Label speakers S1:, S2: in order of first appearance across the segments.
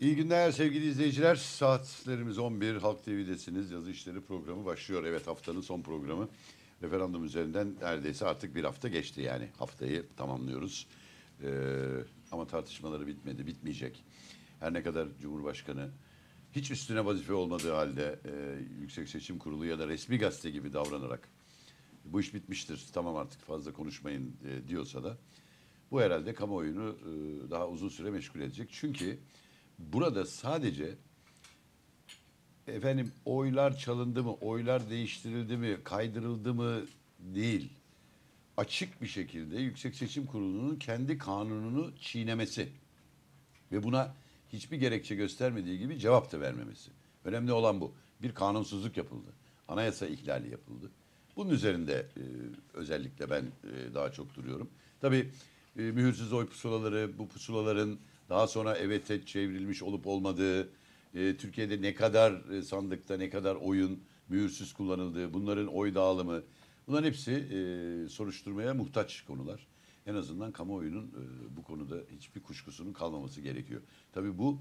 S1: İyi günler sevgili izleyiciler. Saatlerimiz 11. Halk TV'desiniz. Yazı işleri programı başlıyor. Evet haftanın son programı. Referandum üzerinden neredeyse artık bir hafta geçti yani. Haftayı tamamlıyoruz. Ee, ama tartışmaları bitmedi, bitmeyecek. Her ne kadar Cumhurbaşkanı hiç üstüne vazife olmadığı halde e, Yüksek Seçim Kurulu ya da resmi gazete gibi davranarak bu iş bitmiştir, tamam artık fazla konuşmayın e, diyorsa da bu herhalde kamuoyunu e, daha uzun süre meşgul edecek. Çünkü... Burada sadece efendim oylar çalındı mı, oylar değiştirildi mi, kaydırıldı mı değil. Açık bir şekilde Yüksek Seçim Kurulu'nun kendi kanununu çiğnemesi ve buna hiçbir gerekçe göstermediği gibi cevap da vermemesi. Önemli olan bu. Bir kanunsuzluk yapıldı. Anayasa ihlali yapıldı. Bunun üzerinde e, özellikle ben e, daha çok duruyorum. Tabii e, mühürsüz oy pusulaları, bu pusulaların daha sonra evet'e çevrilmiş olup olmadığı, e, Türkiye'de ne kadar e, sandıkta ne kadar oyun mühürsüz kullanıldığı, bunların oy dağılımı bunların hepsi e, soruşturmaya muhtaç konular. En azından kamuoyunun e, bu konuda hiçbir kuşkusunun kalmaması gerekiyor. Tabii bu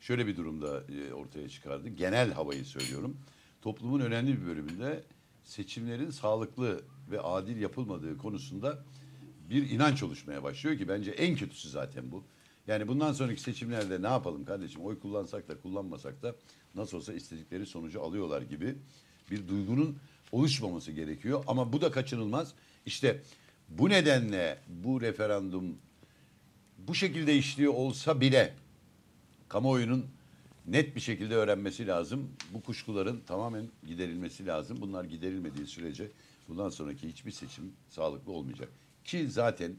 S1: şöyle bir durumda e, ortaya çıkardı. Genel havayı söylüyorum. Toplumun önemli bir bölümünde seçimlerin sağlıklı ve adil yapılmadığı konusunda bir inanç oluşmaya başlıyor ki bence en kötüsü zaten bu. Yani bundan sonraki seçimlerde ne yapalım kardeşim? Oy kullansak da kullanmasak da nasıl olsa istedikleri sonucu alıyorlar gibi bir duygunun oluşmaması gerekiyor. Ama bu da kaçınılmaz. İşte bu nedenle bu referandum bu şekilde işliyor olsa bile kamuoyunun net bir şekilde öğrenmesi lazım. Bu kuşkuların tamamen giderilmesi lazım. Bunlar giderilmediği sürece bundan sonraki hiçbir seçim sağlıklı olmayacak. Ki zaten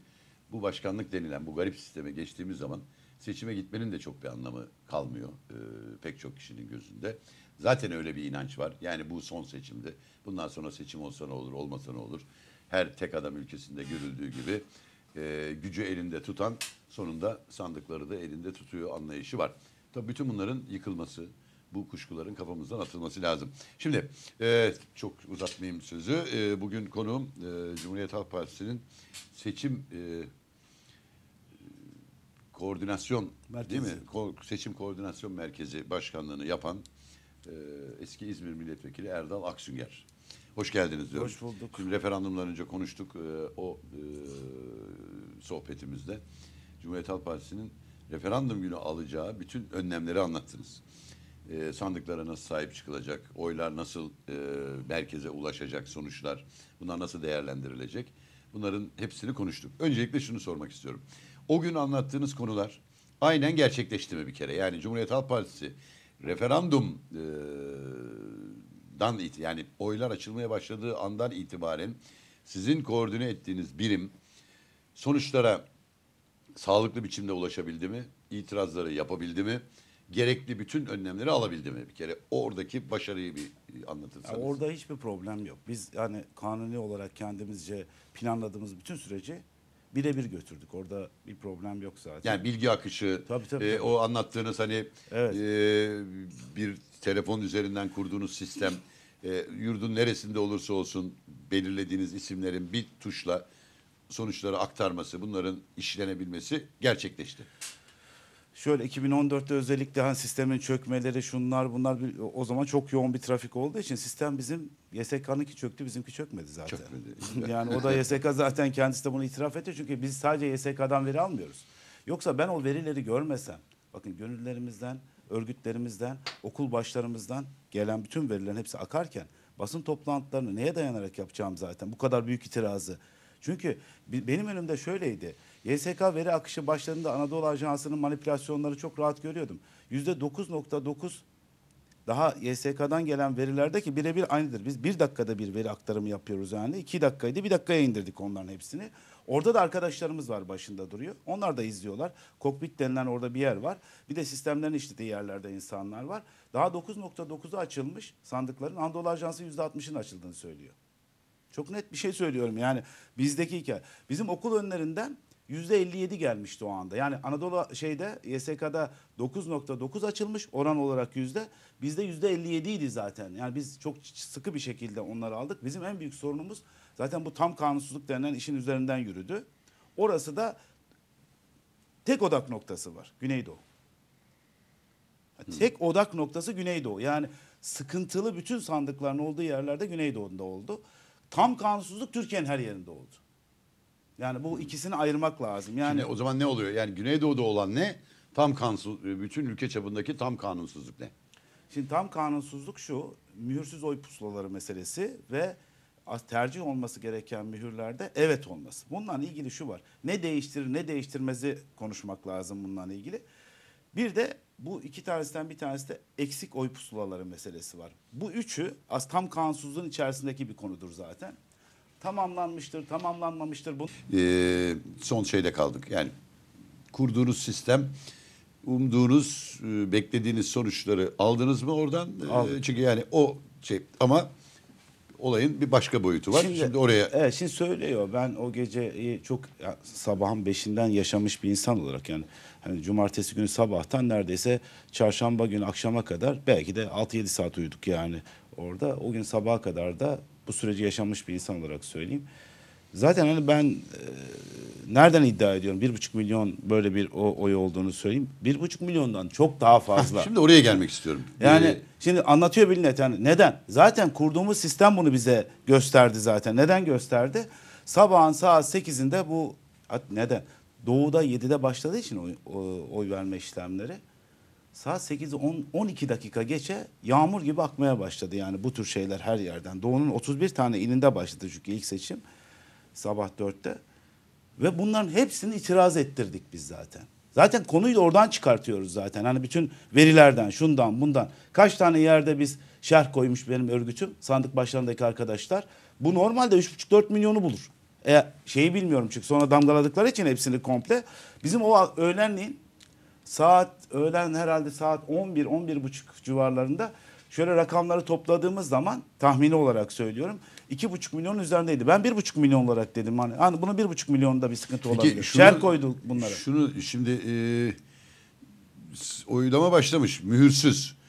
S1: bu başkanlık denilen bu garip sisteme geçtiğimiz zaman seçime gitmenin de çok bir anlamı kalmıyor e, pek çok kişinin gözünde. Zaten öyle bir inanç var. Yani bu son seçimdi. Bundan sonra seçim olsa ne olur, olmasa ne olur. Her tek adam ülkesinde görüldüğü gibi e, gücü elinde tutan sonunda sandıkları da elinde tutuyor anlayışı var. Tabii bütün bunların yıkılması, bu kuşkuların kafamızdan atılması lazım. Şimdi e, çok uzatmayayım sözü. E, bugün konuğum e, Cumhuriyet Halk Partisi'nin seçim e, koordinasyon merkezi. değil mi? Ko Seçim Koordinasyon Merkezi Başkanlığını yapan e, eski İzmir Milletvekili Erdal Aksünger. Hoş geldiniz diyorum. Hoş bulduk. Şimdi referandumdan önce konuştuk e, o e, sohbetimizde. Cumhuriyet Halk Partisi'nin referandum günü alacağı bütün önlemleri anlattınız. E, sandıklara nasıl sahip çıkılacak, oylar nasıl e, merkeze ulaşacak, sonuçlar bunlar nasıl değerlendirilecek bunların hepsini konuştuk. Öncelikle şunu sormak istiyorum o gün anlattığınız konular aynen gerçekleşti mi bir kere? Yani Cumhuriyet Halk Partisi referandumdan e, yani oylar açılmaya başladığı andan itibaren sizin koordine ettiğiniz birim sonuçlara sağlıklı biçimde ulaşabildi mi? İtirazları yapabildi mi? Gerekli bütün önlemleri alabildi mi? Bir kere oradaki başarıyı bir anlatırsanız. Yani orada
S2: hiçbir problem yok. Biz yani kanuni olarak kendimizce planladığımız bütün süreci birebir götürdük. Orada bir problem yok zaten. Yani bilgi
S1: akışı, tabii, tabii, e, o anlattığınız hani evet. e, bir telefon üzerinden kurduğunuz sistem, e, yurdun neresinde olursa olsun belirlediğiniz isimlerin bir tuşla sonuçları aktarması, bunların işlenebilmesi gerçekleşti
S2: şöyle 2014'te özellikle hani sistemin çökmeleri şunlar bunlar bir, o zaman çok yoğun bir trafik olduğu için sistem bizim YSK'nınki çöktü bizimki çökmedi zaten. Çökmedi. yani o da YSK zaten kendisi de bunu itiraf etti çünkü biz sadece YSK'dan veri almıyoruz. Yoksa ben o verileri görmesem bakın gönüllerimizden, örgütlerimizden, okul başlarımızdan gelen bütün verilerin hepsi akarken basın toplantılarını neye dayanarak yapacağım zaten bu kadar büyük itirazı. Çünkü benim önümde şöyleydi. YSK veri akışı başlarında Anadolu Ajansı'nın manipülasyonları çok rahat görüyordum. %9.9 daha YSK'dan gelen verilerde ki birebir aynıdır. Biz bir dakikada bir veri aktarımı yapıyoruz yani. iki dakikaydı bir dakikaya indirdik onların hepsini. Orada da arkadaşlarımız var başında duruyor. Onlar da izliyorlar. Kokpit denilen orada bir yer var. Bir de sistemlerin işlediği yerlerde insanlar var. Daha 9.9'u açılmış sandıkların Anadolu Ajansı %60'ın açıldığını söylüyor. Çok net bir şey söylüyorum yani bizdeki hikaye. Bizim okul önlerinden %57 gelmişti o anda. Yani Anadolu şeyde YSK'da 9.9 açılmış oran olarak yüzde. Bizde %57 idi zaten. Yani biz çok sıkı bir şekilde onları aldık. Bizim en büyük sorunumuz zaten bu tam kanunsuzluk denilen işin üzerinden yürüdü. Orası da tek odak noktası var Güneydoğu. Tek odak noktası Güneydoğu. Yani sıkıntılı bütün sandıkların olduğu yerlerde Güneydoğu'nda oldu. Tam kanunsuzluk Türkiye'nin her yerinde oldu. Yani bu ikisini ayırmak lazım. Yani Şimdi o zaman ne oluyor? Yani Güneydoğu'da olan ne? Tam kanunsuz e, bütün ülke çapındaki tam kanunsuzluk ne? Şimdi tam kanunsuzluk şu. Mühürsüz oy pusulaları meselesi ve tercih olması gereken mühürlerde evet olması. Bununla ilgili şu var. Ne değiştirir ne değiştirmezi konuşmak lazım bununla ilgili. Bir de bu iki tanesinden bir tanesi de eksik oy pusulaları meselesi var. Bu üçü az tam kanunsuzluğun içerisindeki bir konudur zaten tamamlanmıştır, tamamlanmamıştır. Bu...
S1: Ee, son şeyde kaldık. Yani kurduğunuz sistem umduğunuz, e, beklediğiniz sonuçları aldınız mı oradan? Ee, Aldım. Çünkü yani o şey ama olayın bir başka boyutu var. Şimdi, şimdi oraya
S2: Evet, şimdi söylüyor. Ben o geceyi çok ya, sabahın beşinden yaşamış bir insan olarak yani hani cumartesi günü sabahtan neredeyse çarşamba günü akşama kadar belki de 6-7 saat uyuduk yani orada. O gün sabaha kadar da bu süreci yaşanmış bir insan olarak söyleyeyim. Zaten hani ben e, nereden iddia ediyorum? Bir buçuk milyon böyle bir o, oy olduğunu söyleyeyim. Bir buçuk milyondan çok daha fazla. şimdi oraya gelmek
S1: istiyorum. Yani ee...
S2: şimdi anlatıyor Bill Yani neden? Zaten kurduğumuz sistem bunu bize gösterdi zaten. Neden gösterdi? Sabahın saat 8'inde bu neden? Doğuda 7'de başladığı için oy, oy verme işlemleri. Saat 8'i 10, 12 dakika geçe yağmur gibi akmaya başladı yani bu tür şeyler her yerden. Doğu'nun 31 tane ilinde başladı çünkü ilk seçim sabah 4'te. Ve bunların hepsini itiraz ettirdik biz zaten. Zaten konuyu da oradan çıkartıyoruz zaten. Hani bütün verilerden, şundan, bundan. Kaç tane yerde biz şerh koymuş benim örgütüm, sandık başlarındaki arkadaşlar. Bu normalde 3,5-4 milyonu bulur. E, şeyi bilmiyorum çünkü sonra damgaladıkları için hepsini komple. Bizim o öğlenleyin saat öğlen herhalde saat 11 11.30 civarlarında şöyle rakamları topladığımız zaman tahmini olarak söylüyorum 2,5 milyon üzerindeydi. Ben 1,5 milyon olarak dedim. Hani, hani bunun 1,5 milyonda bir sıkıntı Peki, olabilir. Şunu, Şer
S1: koyduk bunları. Şunu şimdi e, oylama başlamış mühürsüz.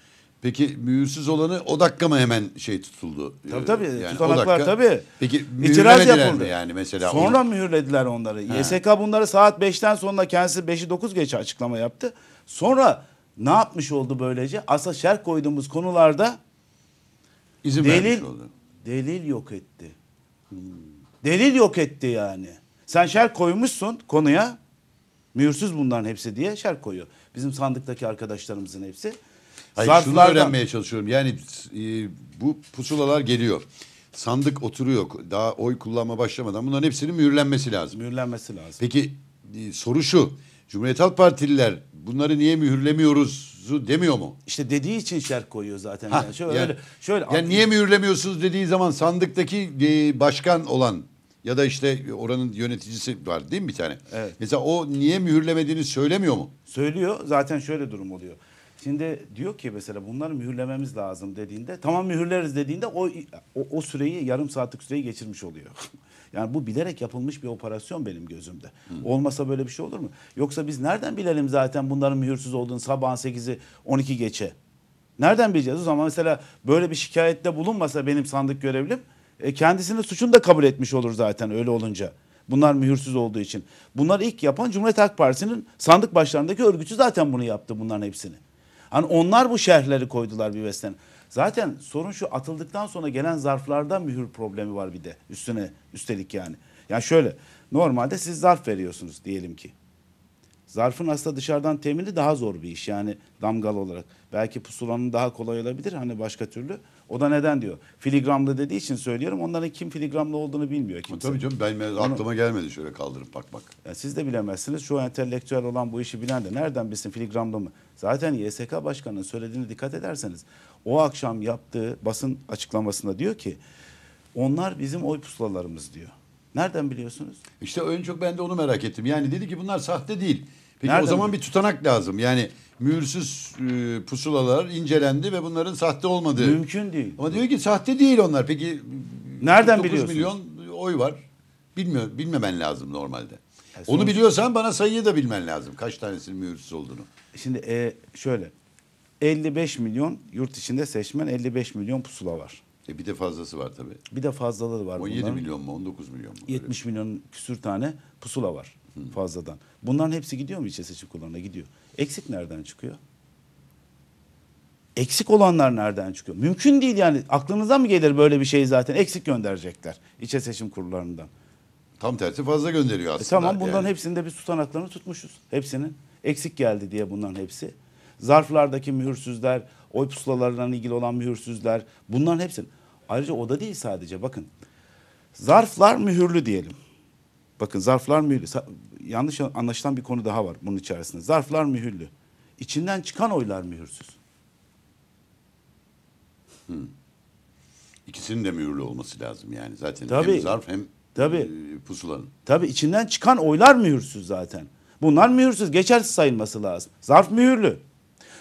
S1: Peki mühürsüz olanı o dakika mı hemen şey tutuldu?
S2: Tabii tabii ee, yani tutanaklar tabii. Peki İtiraz yapıldı. yani mesela? Sonra onu... mühürlediler onları. Ha. YSK bunları saat 5'ten sonra kendisi 5'i 9 geç açıklama yaptı. Sonra ne yapmış oldu böylece? Asla şer koyduğumuz konularda İzin delil, oldu. Delil yok etti. Delil yok etti yani. Sen şer koymuşsun konuya. Mühürsüz bunların hepsi diye şer koyuyor. Bizim sandıktaki arkadaşlarımızın hepsi. Hayır, şunu öğrenmeye
S1: çalışıyorum. Yani e, bu pusulalar geliyor. Sandık oturuyor. Daha oy kullanma başlamadan bunların hepsinin mühürlenmesi lazım. Mühürlenmesi lazım. Peki e, soru şu. Cumhuriyet Halk Partililer bunları niye mühürlemiyoruz demiyor mu? İşte dediği için şerh koyuyor zaten. Ha, yani şöyle yani, şöyle yani niye mühürlemiyorsunuz dediği zaman sandıktaki e, başkan olan ya da işte oranın yöneticisi
S2: var değil mi bir tane? Evet. Mesela o niye mühürlemediğini söylemiyor mu? Söylüyor. Zaten şöyle durum oluyor. Şimdi diyor ki mesela bunları mühürlememiz lazım dediğinde tamam mühürleriz dediğinde o o, o süreyi yarım saatlik süreyi geçirmiş oluyor. yani bu bilerek yapılmış bir operasyon benim gözümde. Hı. Olmasa böyle bir şey olur mu? Yoksa biz nereden bilelim zaten bunların mühürsüz olduğunu sabahın 8'i 12 geçe? Nereden bileceğiz? O zaman mesela böyle bir şikayette bulunmasa benim sandık görevlim e, kendisini suçunu da kabul etmiş olur zaten öyle olunca. Bunlar mühürsüz olduğu için. Bunlar ilk yapan Cumhuriyet Halk Partisi'nin sandık başlarındaki örgütü zaten bunu yaptı bunların hepsini. Hani onlar bu şerhleri koydular bir beslenme. Zaten sorun şu atıldıktan sonra gelen zarflarda mühür problemi var bir de üstüne üstelik yani. Yani şöyle normalde siz zarf veriyorsunuz diyelim ki. Zarfın aslında dışarıdan temini daha zor bir iş yani damgalı olarak. Belki pusulanın daha kolay olabilir hani başka türlü. O da neden diyor. Filigramlı dediği için söylüyorum. Onların kim filigramlı olduğunu bilmiyor kimse. Tabii canım ben aklıma gelmedi şöyle kaldırıp bakmak. Yani siz de bilemezsiniz. Şu entelektüel olan bu işi bilen de nereden bilsin filigramlı mı? Zaten YSK Başkanı'nın söylediğine dikkat ederseniz o akşam yaptığı basın açıklamasında diyor ki onlar bizim oy pusulalarımız diyor. Nereden biliyorsunuz? İşte en çok
S1: ben de onu merak ettim. Yani dedi ki bunlar sahte değil. Peki Nereden o zaman bir tutanak lazım. Yani mühürsüz e, pusulalar incelendi ve bunların sahte olmadığı. Mümkün değil. Ama diyor ki sahte değil onlar. Peki nereden biliyorsun? milyon oy var. Bilmiyor, bilmemen lazım normalde. Yani e, Onu biliyorsan bana sayıyı da bilmen lazım. Kaç tanesinin mühürsüz olduğunu. E, şimdi e, şöyle
S2: 55 milyon yurt içinde seçmen 55 milyon pusula var. E bir de fazlası var tabii. Bir de fazlaları var. 17 bunların. milyon mu 19 milyon mu? 70 milyon küsür tane pusula var fazladan. Bunların hepsi gidiyor mu ilçe seçim kurullarına? Gidiyor. Eksik nereden çıkıyor? Eksik olanlar nereden çıkıyor? Mümkün değil yani. Aklınıza mı gelir böyle bir şey zaten? Eksik gönderecekler ilçe seçim kurullarından. Tam tersi fazla gönderiyor e aslında. E tamam bunların yani. hepsinde bir tutanaklarını tutmuşuz. Hepsinin. Eksik geldi diye bunların hepsi. Zarflardaki mühürsüzler, oy pusulalarından ilgili olan mühürsüzler bunların hepsi. Ayrıca o da değil sadece bakın. Zarflar mühürlü diyelim. Bakın zarflar mühürlü. Yanlış anlaşılan bir konu daha var bunun içerisinde. Zarflar mühürlü. İçinden çıkan oylar mühürsüz. Hmm. İkisinin de mühürlü olması lazım yani zaten. Tabii. Hem zarf hem Tabii. E, pusulanın. Tabii içinden çıkan oylar mühürsüz zaten. Bunlar mühürsüz, geçersiz sayılması lazım. Zarf mühürlü.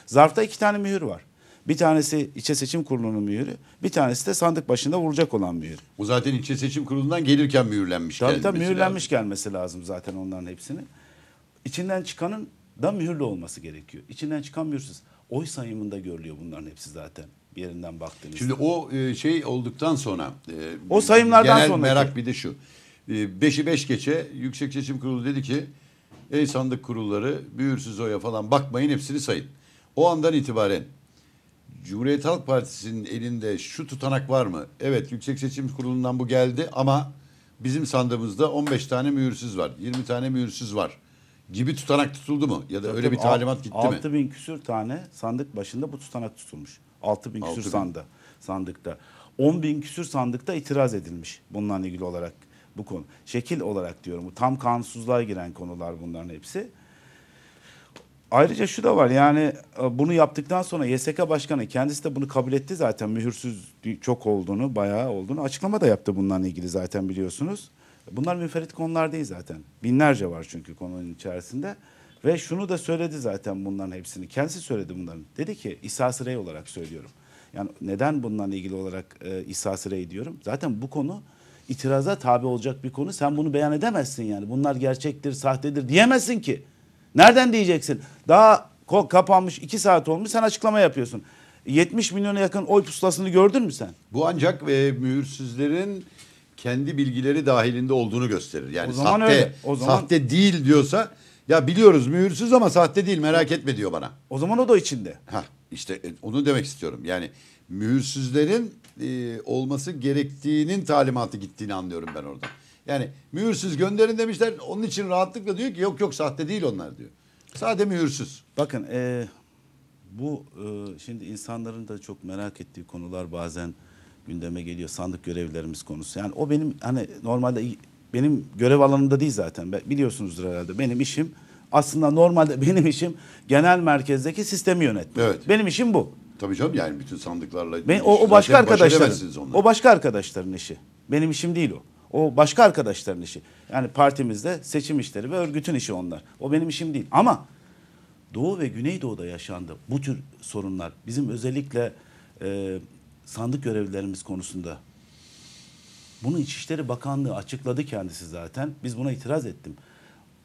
S2: Zarfta iki tane mühür var. Bir tanesi ilçe seçim kurulunun mühürü, bir tanesi de sandık başında vuracak olan mühür. Bu zaten ilçe seçim kurulundan gelirken mühürlenmiş tabii, Tabii mühürlenmiş lazım. gelmesi lazım zaten onların hepsinin. İçinden çıkanın da mühürlü olması gerekiyor. İçinden çıkan mühürsüz. Oy sayımında görülüyor bunların hepsi zaten bir yerinden baktığınızda. Şimdi
S1: o e, şey olduktan sonra e, o sayımlardan genel sonraki... merak bir de şu. E, beşi beş geçe Yüksek Seçim Kurulu dedi ki ey sandık kurulları büyürsüz oya falan bakmayın hepsini sayın. O andan itibaren Cumhuriyet Halk Partisi'nin elinde şu tutanak var mı? Evet Yüksek Seçim Kurulu'ndan bu geldi ama bizim sandığımızda 15 tane mühürsüz var, 20 tane mühürsüz var gibi tutanak tutuldu mu? Ya da Tabii öyle bir talimat gitti 6 mi? 6
S2: bin küsür tane sandık başında bu tutanak tutulmuş. 6 bin küsür sanda, sandıkta. 10 bin küsür sandıkta itiraz edilmiş bununla ilgili olarak bu konu. Şekil olarak diyorum bu tam kanunsuzluğa giren konular bunların hepsi. Ayrıca şu da var yani e, bunu yaptıktan sonra YSK Başkanı kendisi de bunu kabul etti zaten mühürsüz çok olduğunu bayağı olduğunu açıklama da yaptı bunlarla ilgili zaten biliyorsunuz. Bunlar müferit konular değil zaten binlerce var çünkü konunun içerisinde ve şunu da söyledi zaten bunların hepsini kendisi söyledi bunların dedi ki İshas Rey olarak söylüyorum. Yani neden bunlarla ilgili olarak e, İshas Rey diyorum zaten bu konu itiraza tabi olacak bir konu sen bunu beyan edemezsin yani bunlar gerçektir sahtedir diyemezsin ki. Nereden diyeceksin? Daha kapanmış iki saat olmuş sen açıklama yapıyorsun. 70 milyona yakın oy pusulasını gördün mü sen? Bu ancak e,
S1: mühürsüzlerin kendi bilgileri dahilinde olduğunu gösterir. Yani o zaman sahte, öyle. O zaman... sahte değil diyorsa ya biliyoruz mühürsüz ama sahte değil merak etme diyor bana. O zaman o da içinde. Heh, işte e, onu demek istiyorum. Yani mühürsüzlerin e, olması gerektiğinin talimatı gittiğini anlıyorum ben orada. Yani mühürsüz gönderin demişler. Onun
S2: için rahatlıkla diyor ki yok yok sahte değil onlar diyor. Sade mühürsüz. Bakın e, bu e, şimdi insanların da çok merak ettiği konular bazen gündeme geliyor. Sandık görevlerimiz konusu. Yani o benim hani normalde benim görev alanımda değil zaten. Biliyorsunuzdur herhalde benim işim aslında normalde benim işim genel merkezdeki sistemi yönetmek. Evet. Benim işim bu. Tabii canım yani
S1: bütün sandıklarla. Ben, o, o başka arkadaşların.
S2: O başka arkadaşların işi. Benim işim değil o. O başka arkadaşların işi. Yani partimizde seçim işleri ve örgütün işi onlar. O benim işim değil. Ama Doğu ve Güneydoğu'da yaşandı bu tür sorunlar. Bizim özellikle e, sandık görevlilerimiz konusunda. Bunu İçişleri Bakanlığı açıkladı kendisi zaten. Biz buna itiraz ettim.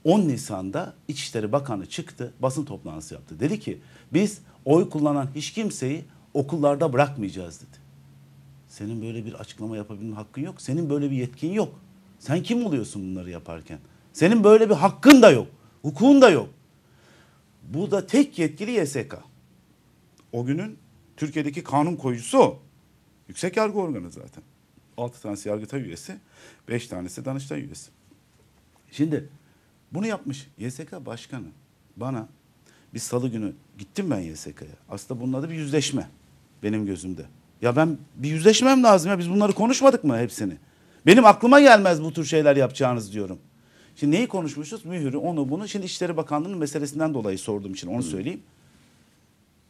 S2: 10 Nisan'da İçişleri Bakanı çıktı, basın toplantısı yaptı. Dedi ki biz oy kullanan hiç kimseyi okullarda bırakmayacağız dedi. Senin böyle bir açıklama yapabilme hakkın yok. Senin böyle bir yetkin yok. Sen kim oluyorsun bunları yaparken? Senin böyle bir hakkın da yok. Hukukun da yok. Bu da tek yetkili YSK. O günün Türkiye'deki kanun koyucusu o. Yüksek yargı organı zaten. 6 tanesi yargıta üyesi, 5 tanesi Danıştay üyesi. Şimdi bunu yapmış YSK başkanı bana bir salı günü gittim ben YSK'ya. Aslında bunun adı bir yüzleşme benim gözümde. Ya ben bir yüzleşmem lazım ya biz bunları konuşmadık mı hepsini? Benim aklıma gelmez bu tür şeyler yapacağınız diyorum. Şimdi neyi konuşmuşuz? Mühürü, onu, bunu. Şimdi İçişleri Bakanlığı'nın meselesinden dolayı sorduğum için onu söyleyeyim.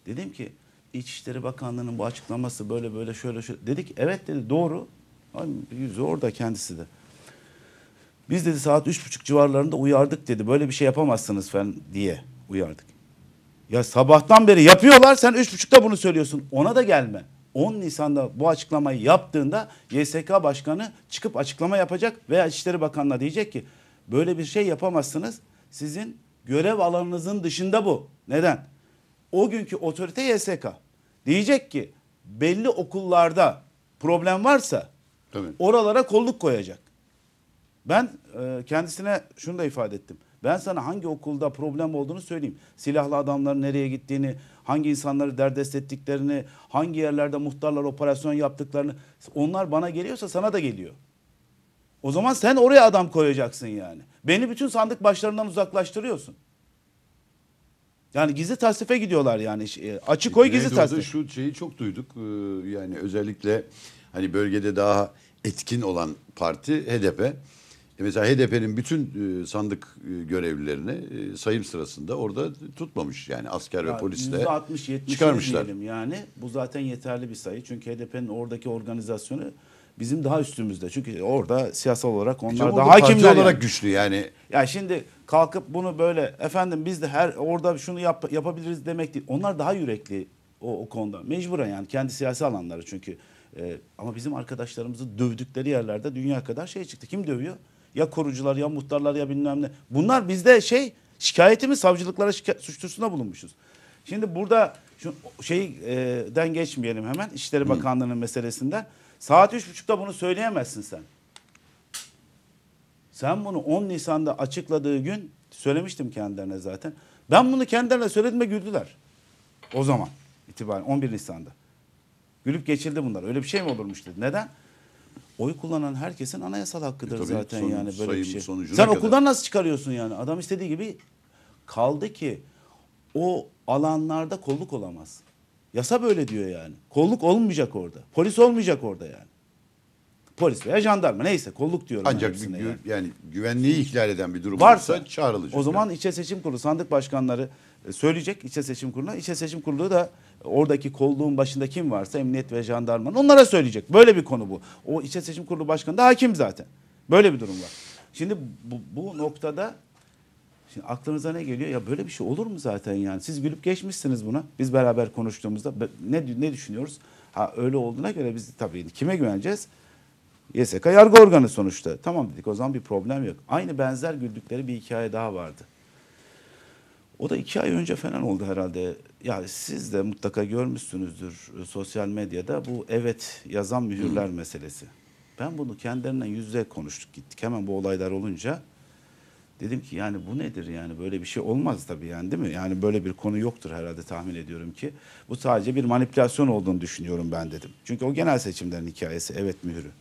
S2: Dedim ki İçişleri Bakanlığı'nın bu açıklaması böyle böyle şöyle şöyle. Dedik evet dedi doğru. Ay, yüzü orada kendisi de. Biz dedi saat üç buçuk civarlarında uyardık dedi. Böyle bir şey yapamazsınız falan diye uyardık. Ya sabahtan beri yapıyorlar sen üç buçukta bunu söylüyorsun. Ona da gelme. 10 Nisan'da bu açıklamayı yaptığında YSK Başkanı çıkıp açıklama yapacak veya İçişleri Bakanı'na diyecek ki böyle bir şey yapamazsınız. Sizin görev alanınızın dışında bu. Neden? O günkü otorite YSK diyecek ki belli okullarda problem varsa Tabii. oralara kolluk koyacak. Ben e, kendisine şunu da ifade ettim. Ben sana hangi okulda problem olduğunu söyleyeyim. Silahlı adamların nereye gittiğini, hangi insanları derdest ettiklerini, hangi yerlerde muhtarlar operasyon yaptıklarını. Onlar bana geliyorsa sana da geliyor. O zaman sen oraya adam koyacaksın yani. Beni bütün sandık başlarından uzaklaştırıyorsun. Yani gizli tasdife gidiyorlar yani. E, açık koy gizli tasdif.
S1: Şu şeyi çok duyduk. Ee, yani özellikle hani bölgede daha etkin olan parti HDP. E, mesela HDP'nin bütün e, sandık e, görevlilerini sayım sırasında orada tutmamış yani asker ya ve polisle çıkarmışlar.
S2: Diyelim yani bu zaten yeterli bir sayı. Çünkü HDP'nin oradaki organizasyonu bizim daha üstümüzde. Çünkü orada siyasal olarak onlar daha hakimler. olarak yani. güçlü yani. Ya şimdi kalkıp bunu böyle efendim biz de her orada şunu yap, yapabiliriz demek değil. Onlar daha yürekli o, o konuda. Mecburen yani kendi siyasi alanları çünkü. Ee, ama bizim arkadaşlarımızı dövdükleri yerlerde dünya kadar şey çıktı. Kim dövüyor? Ya korucular ya muhtarlar ya bilmem ne. Bunlar bizde şey şikayetimiz savcılıklara şika- suç duyurusunda bulunmuşuz. Şimdi burada şu şeyden e, geçmeyelim hemen İşleri Bakanlığı'nın meselesinden. Saat üç buçukta bunu söyleyemezsin sen. Sen bunu 10 Nisan'da açıkladığı gün söylemiştim kendilerine zaten. Ben bunu kendilerine söyledim ve güldüler. O zaman itibaren 11 Nisan'da. Gülüp geçildi bunlar. Öyle bir şey mi olurmuş dedi. Neden? oy kullanan herkesin anayasal hakkıdır e zaten son, yani böyle bir şey. Sen kadar. okuldan nasıl çıkarıyorsun yani? Adam istediği gibi kaldı ki o alanlarda kolluk olamaz. Yasa böyle diyor yani. Kolluk olmayacak orada. Polis olmayacak orada yani. Polis veya jandarma neyse kolluk diyorum. Ancak bir, yani. yani güvenliği ihlal eden bir durum varsa olursa çağrılacak. O zaman yani. ilçe seçim kurulu sandık başkanları e, söyleyecek ilçe seçim kuruluna. İlçe seçim kurulu da oradaki kolluğun başında kim varsa emniyet ve jandarmanın onlara söyleyecek. Böyle bir konu bu. O İçe Seçim Kurulu Başkanı da hakim zaten. Böyle bir durum var. Şimdi bu, bu noktada Şimdi aklınıza ne geliyor? Ya böyle bir şey olur mu zaten yani? Siz gülüp geçmişsiniz buna. Biz beraber konuştuğumuzda ne ne düşünüyoruz? Ha öyle olduğuna göre biz tabii kime güveneceğiz? YSK yargı organı sonuçta. Tamam dedik o zaman bir problem yok. Aynı benzer güldükleri bir hikaye daha vardı. O da iki ay önce falan oldu herhalde. Yani siz de mutlaka görmüşsünüzdür e, sosyal medyada bu evet yazan mühürler Hı. meselesi. Ben bunu kendilerinden yüzde konuştuk gittik. Hemen bu olaylar olunca dedim ki yani bu nedir yani böyle bir şey olmaz tabii yani değil mi? Yani böyle bir konu yoktur herhalde tahmin ediyorum ki. Bu sadece bir manipülasyon olduğunu düşünüyorum ben dedim. Çünkü o genel seçimlerin hikayesi evet mühürü.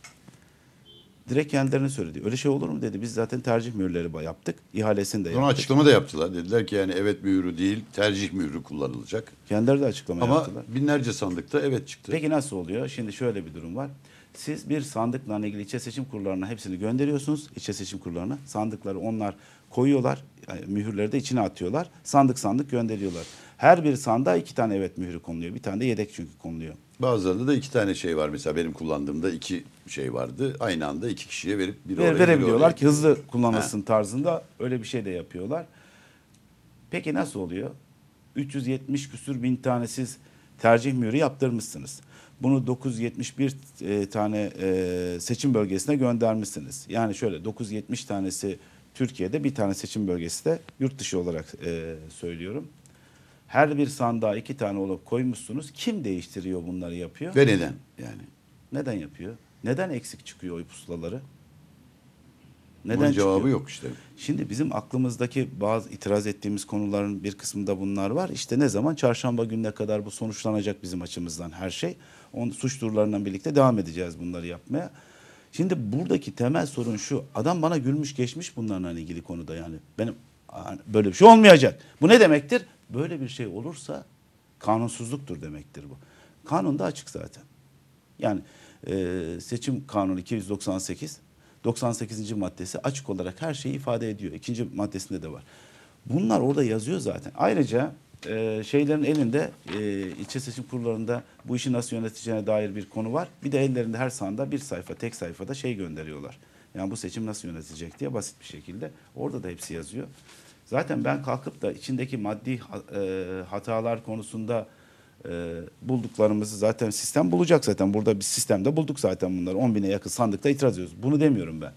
S2: Direkt kendilerine söyledi. Öyle şey olur mu dedi. Biz zaten tercih mühürleri yaptık. İhalesini de yaptık. Sonra açıklama da yaptılar.
S1: Dediler ki yani evet mühürü değil tercih mühürü kullanılacak.
S2: Kendileri de açıklama Ama yaptılar. Ama binlerce sandıkta evet çıktı. Peki nasıl oluyor? Şimdi şöyle bir durum var. Siz bir sandıkla ilgili ilçe seçim kurullarına hepsini gönderiyorsunuz. İlçe seçim kurullarına. Sandıkları onlar koyuyorlar. Yani mühürleri de içine atıyorlar. Sandık sandık gönderiyorlar. Her bir sandığa iki tane evet mührü konuluyor. Bir tane de yedek çünkü konuluyor.
S1: Bazılarında da iki tane şey var. Mesela benim kullandığımda iki
S2: şey vardı. Aynı anda iki kişiye verip bir oraya Verebiliyorlar ki hızlı kullanılsın ha. tarzında öyle bir şey de yapıyorlar. Peki nasıl oluyor? 370 küsür bin tane siz tercih mührü yaptırmışsınız. Bunu 971 e, tane e, seçim bölgesine göndermişsiniz. Yani şöyle 970 tanesi Türkiye'de bir tane seçim bölgesi de yurt dışı olarak e, söylüyorum. Her bir sandığa iki tane olup koymuşsunuz. Kim değiştiriyor bunları yapıyor? Ve neden yani? Neden yapıyor? Neden eksik çıkıyor oy pusulaları?
S1: Neden Bunun cevabı çıkıyor? yok işte.
S2: Şimdi bizim aklımızdaki bazı itiraz ettiğimiz konuların bir kısmında bunlar var. İşte ne zaman çarşamba gününe kadar bu sonuçlanacak bizim açımızdan her şey. On, suç durularından birlikte devam edeceğiz bunları yapmaya. Şimdi buradaki temel sorun şu. Adam bana gülmüş geçmiş bunlarla ilgili konuda yani. Benim hani böyle bir şey olmayacak. Bu ne demektir? Böyle bir şey olursa kanunsuzluktur demektir bu. Kanun da açık zaten. Yani e, seçim kanunu 298, 98. maddesi açık olarak her şeyi ifade ediyor. İkinci maddesinde de var. Bunlar orada yazıyor zaten. Ayrıca e, şeylerin elinde e, ilçe seçim kurullarında bu işi nasıl yöneteceğine dair bir konu var. Bir de ellerinde her sanda bir sayfa, tek sayfada şey gönderiyorlar. Yani bu seçim nasıl yönetecek diye basit bir şekilde. Orada da hepsi yazıyor. Zaten ben kalkıp da içindeki maddi e, hatalar konusunda e, bulduklarımızı zaten sistem bulacak zaten. Burada bir sistemde bulduk zaten bunları. 10 bine yakın sandıkta itiraz ediyoruz. Bunu demiyorum ben.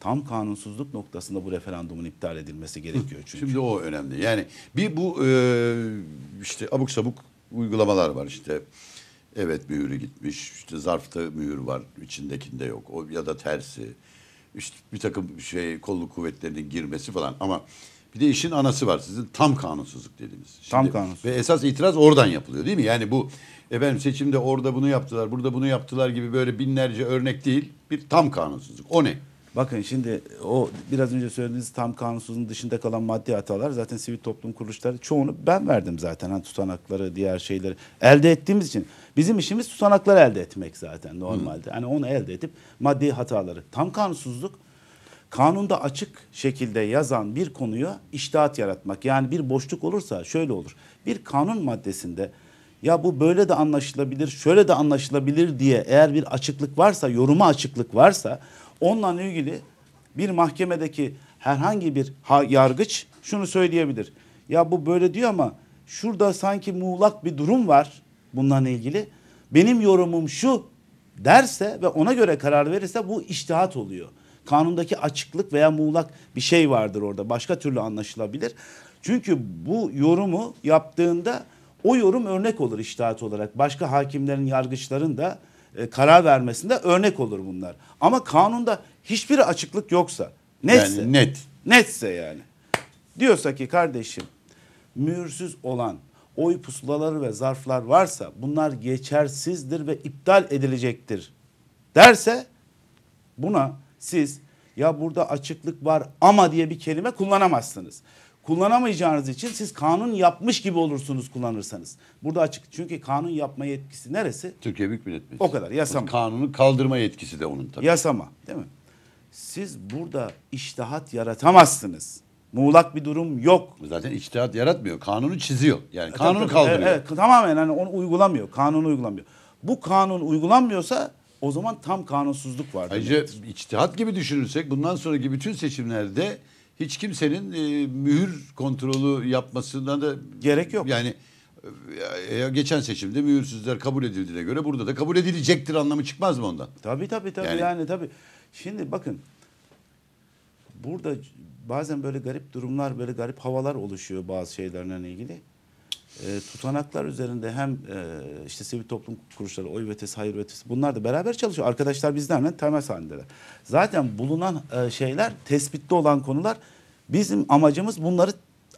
S2: Tam kanunsuzluk noktasında bu referandumun iptal edilmesi gerekiyor çünkü. Şimdi o önemli. Yani bir bu e, işte abuk sabuk
S1: uygulamalar var işte. Evet mühürü gitmiş, işte zarfta mühür var, içindekinde yok. O ya da tersi. İşte bir takım şey kolluk kuvvetlerinin girmesi falan ama bir de işin anası var sizin tam kanunsuzluk dediğimiz. Şimdi, tam kanunsuzluk. Ve esas itiraz oradan yapılıyor değil mi? Yani bu efendim seçimde orada bunu yaptılar, burada bunu yaptılar gibi böyle binlerce örnek
S2: değil. Bir tam kanunsuzluk. O ne? Bakın şimdi o biraz önce söylediğiniz tam kanunsuzluğun dışında kalan maddi hatalar zaten sivil toplum kuruluşları çoğunu ben verdim zaten. Hani tutanakları, diğer şeyleri elde ettiğimiz için. Bizim işimiz tutanakları elde etmek zaten normalde. Hı. Hani onu elde edip maddi hataları. Tam kanunsuzluk kanunda açık şekilde yazan bir konuya iştahat yaratmak. Yani bir boşluk olursa şöyle olur. Bir kanun maddesinde ya bu böyle de anlaşılabilir, şöyle de anlaşılabilir diye eğer bir açıklık varsa, yoruma açıklık varsa onunla ilgili bir mahkemedeki herhangi bir yargıç şunu söyleyebilir. Ya bu böyle diyor ama şurada sanki muğlak bir durum var bundan ilgili. Benim yorumum şu derse ve ona göre karar verirse bu iştihat oluyor kanundaki açıklık veya muğlak bir şey vardır orada. Başka türlü anlaşılabilir. Çünkü bu yorumu yaptığında o yorum örnek olur iştahat olarak. Başka hakimlerin, yargıçların da e, karar vermesinde örnek olur bunlar. Ama kanunda hiçbir açıklık yoksa, netse, yani net. netse yani. Diyorsa ki kardeşim mühürsüz olan oy pusulaları ve zarflar varsa bunlar geçersizdir ve iptal edilecektir derse buna siz ya burada açıklık var ama diye bir kelime kullanamazsınız. Kullanamayacağınız için siz kanun yapmış gibi olursunuz kullanırsanız. Burada açık çünkü kanun yapma yetkisi neresi? Türkiye Büyük Millet Meclisi. O kadar yasama. Kanunu kaldırma yetkisi de onun tabii. Yasama değil mi? Siz burada iştihat yaratamazsınız. Muğlak bir durum yok. Zaten içtihat yaratmıyor. Kanunu çiziyor. Yani e, kanunu kaldırıyor. evet, tamamen hani onu uygulamıyor. Kanunu uygulamıyor. Bu kanun uygulanmıyorsa o zaman tam kanunsuzluk var. Ayrıca
S1: içtihat gibi düşünürsek bundan sonraki bütün seçimlerde hiç kimsenin e, mühür kontrolü yapmasına da gerek yok. Yani e, geçen seçimde mühürsüzler kabul edildiğine göre burada da kabul edilecektir anlamı çıkmaz mı ondan? Tabii tabii tabii yani,
S2: yani tabii. Şimdi bakın burada bazen böyle garip durumlar, böyle garip havalar oluşuyor bazı şeylerle ilgili e, tutanaklar üzerinde hem e, işte sivil toplum kuruluşları, oy vetesi, hayır vetesi bunlar da beraber çalışıyor. Arkadaşlar bizlerle temas halindeler. Zaten bulunan e, şeyler tespitli olan konular bizim amacımız bunları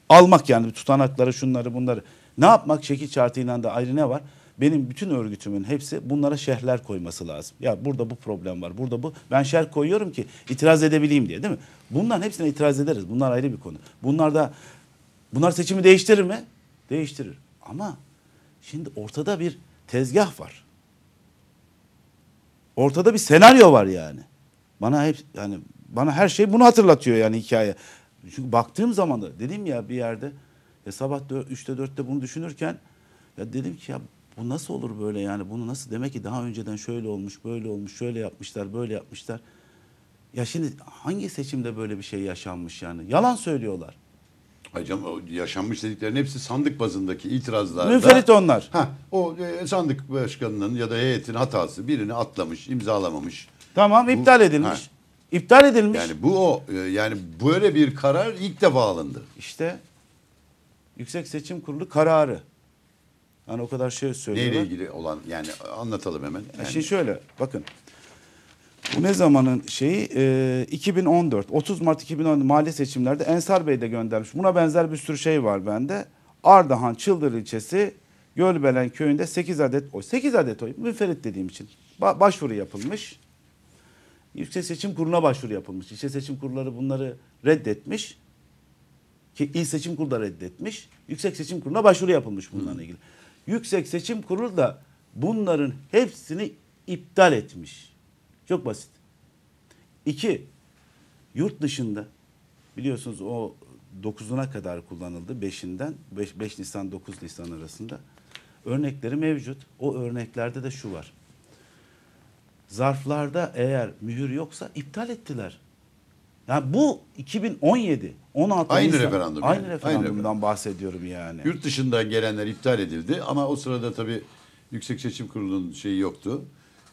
S2: almak yani tutanakları şunları bunları. Ne yapmak şekil şartıyla da ayrı ne var? Benim bütün örgütümün hepsi bunlara şerhler koyması lazım. Ya burada bu problem var, burada bu. Ben şerh koyuyorum ki itiraz edebileyim diye değil mi? Bunların hepsine itiraz ederiz. Bunlar ayrı bir konu. Bunlar da bunlar seçimi değiştirir mi? değiştirir. Ama şimdi ortada bir tezgah var. Ortada bir senaryo var yani. Bana hep yani bana her şey bunu hatırlatıyor yani hikaye. Çünkü baktığım zaman da dedim ya bir yerde ya sabah 3'te 4'te bunu düşünürken ya dedim ki ya bu nasıl olur böyle yani bunu nasıl demek ki daha önceden şöyle olmuş böyle olmuş şöyle yapmışlar böyle yapmışlar. Ya şimdi hangi seçimde böyle bir şey yaşanmış yani yalan
S1: söylüyorlar. Hocam yaşanmış dediklerin hepsi sandık bazındaki itirazlarda. Münferit onlar. Ha, o e, sandık başkanının ya da heyetin hatası birini atlamış, imzalamamış. Tamam bu, iptal edilmiş. Ha. İptal edilmiş. Yani bu o. E, yani böyle bir karar ilk defa
S2: alındı. İşte Yüksek Seçim Kurulu kararı. Yani o kadar şey söylüyorlar. Neyle
S1: ilgili olan yani anlatalım hemen. Yani. Şimdi şey
S2: şöyle bakın. Bu ne zamanın şeyi? E, 2014. 30 Mart 2014 mahalle seçimlerde Ensar Bey de göndermiş. Buna benzer bir sürü şey var bende. Ardahan Çıldır ilçesi Gölbelen köyünde 8 adet oy. 8 adet oy müferit dediğim için. Ba- başvuru yapılmış. Yüksek Seçim Kurulu'na başvuru yapılmış. İlçe Seçim Kurulları bunları reddetmiş. Ki İl Seçim Kurulu da reddetmiş. Yüksek Seçim Kurulu'na başvuru yapılmış bunlarla Hı. ilgili. Yüksek Seçim Kurulu da bunların hepsini iptal etmiş. Çok basit. İki, yurt dışında biliyorsunuz o 9'una kadar kullanıldı 5'inden 5, 5 Nisan 9 Nisan arasında. Örnekleri mevcut. O örneklerde de şu var. Zarflarda eğer mühür yoksa iptal ettiler. Yani bu 2017 16 aynı Nisan, referandum. Aynı yani. referandumdan aynı referandum. bahsediyorum yani. Yurt
S1: dışında gelenler iptal edildi ama o sırada tabii Yüksek Seçim Kurulu'nun şeyi yoktu.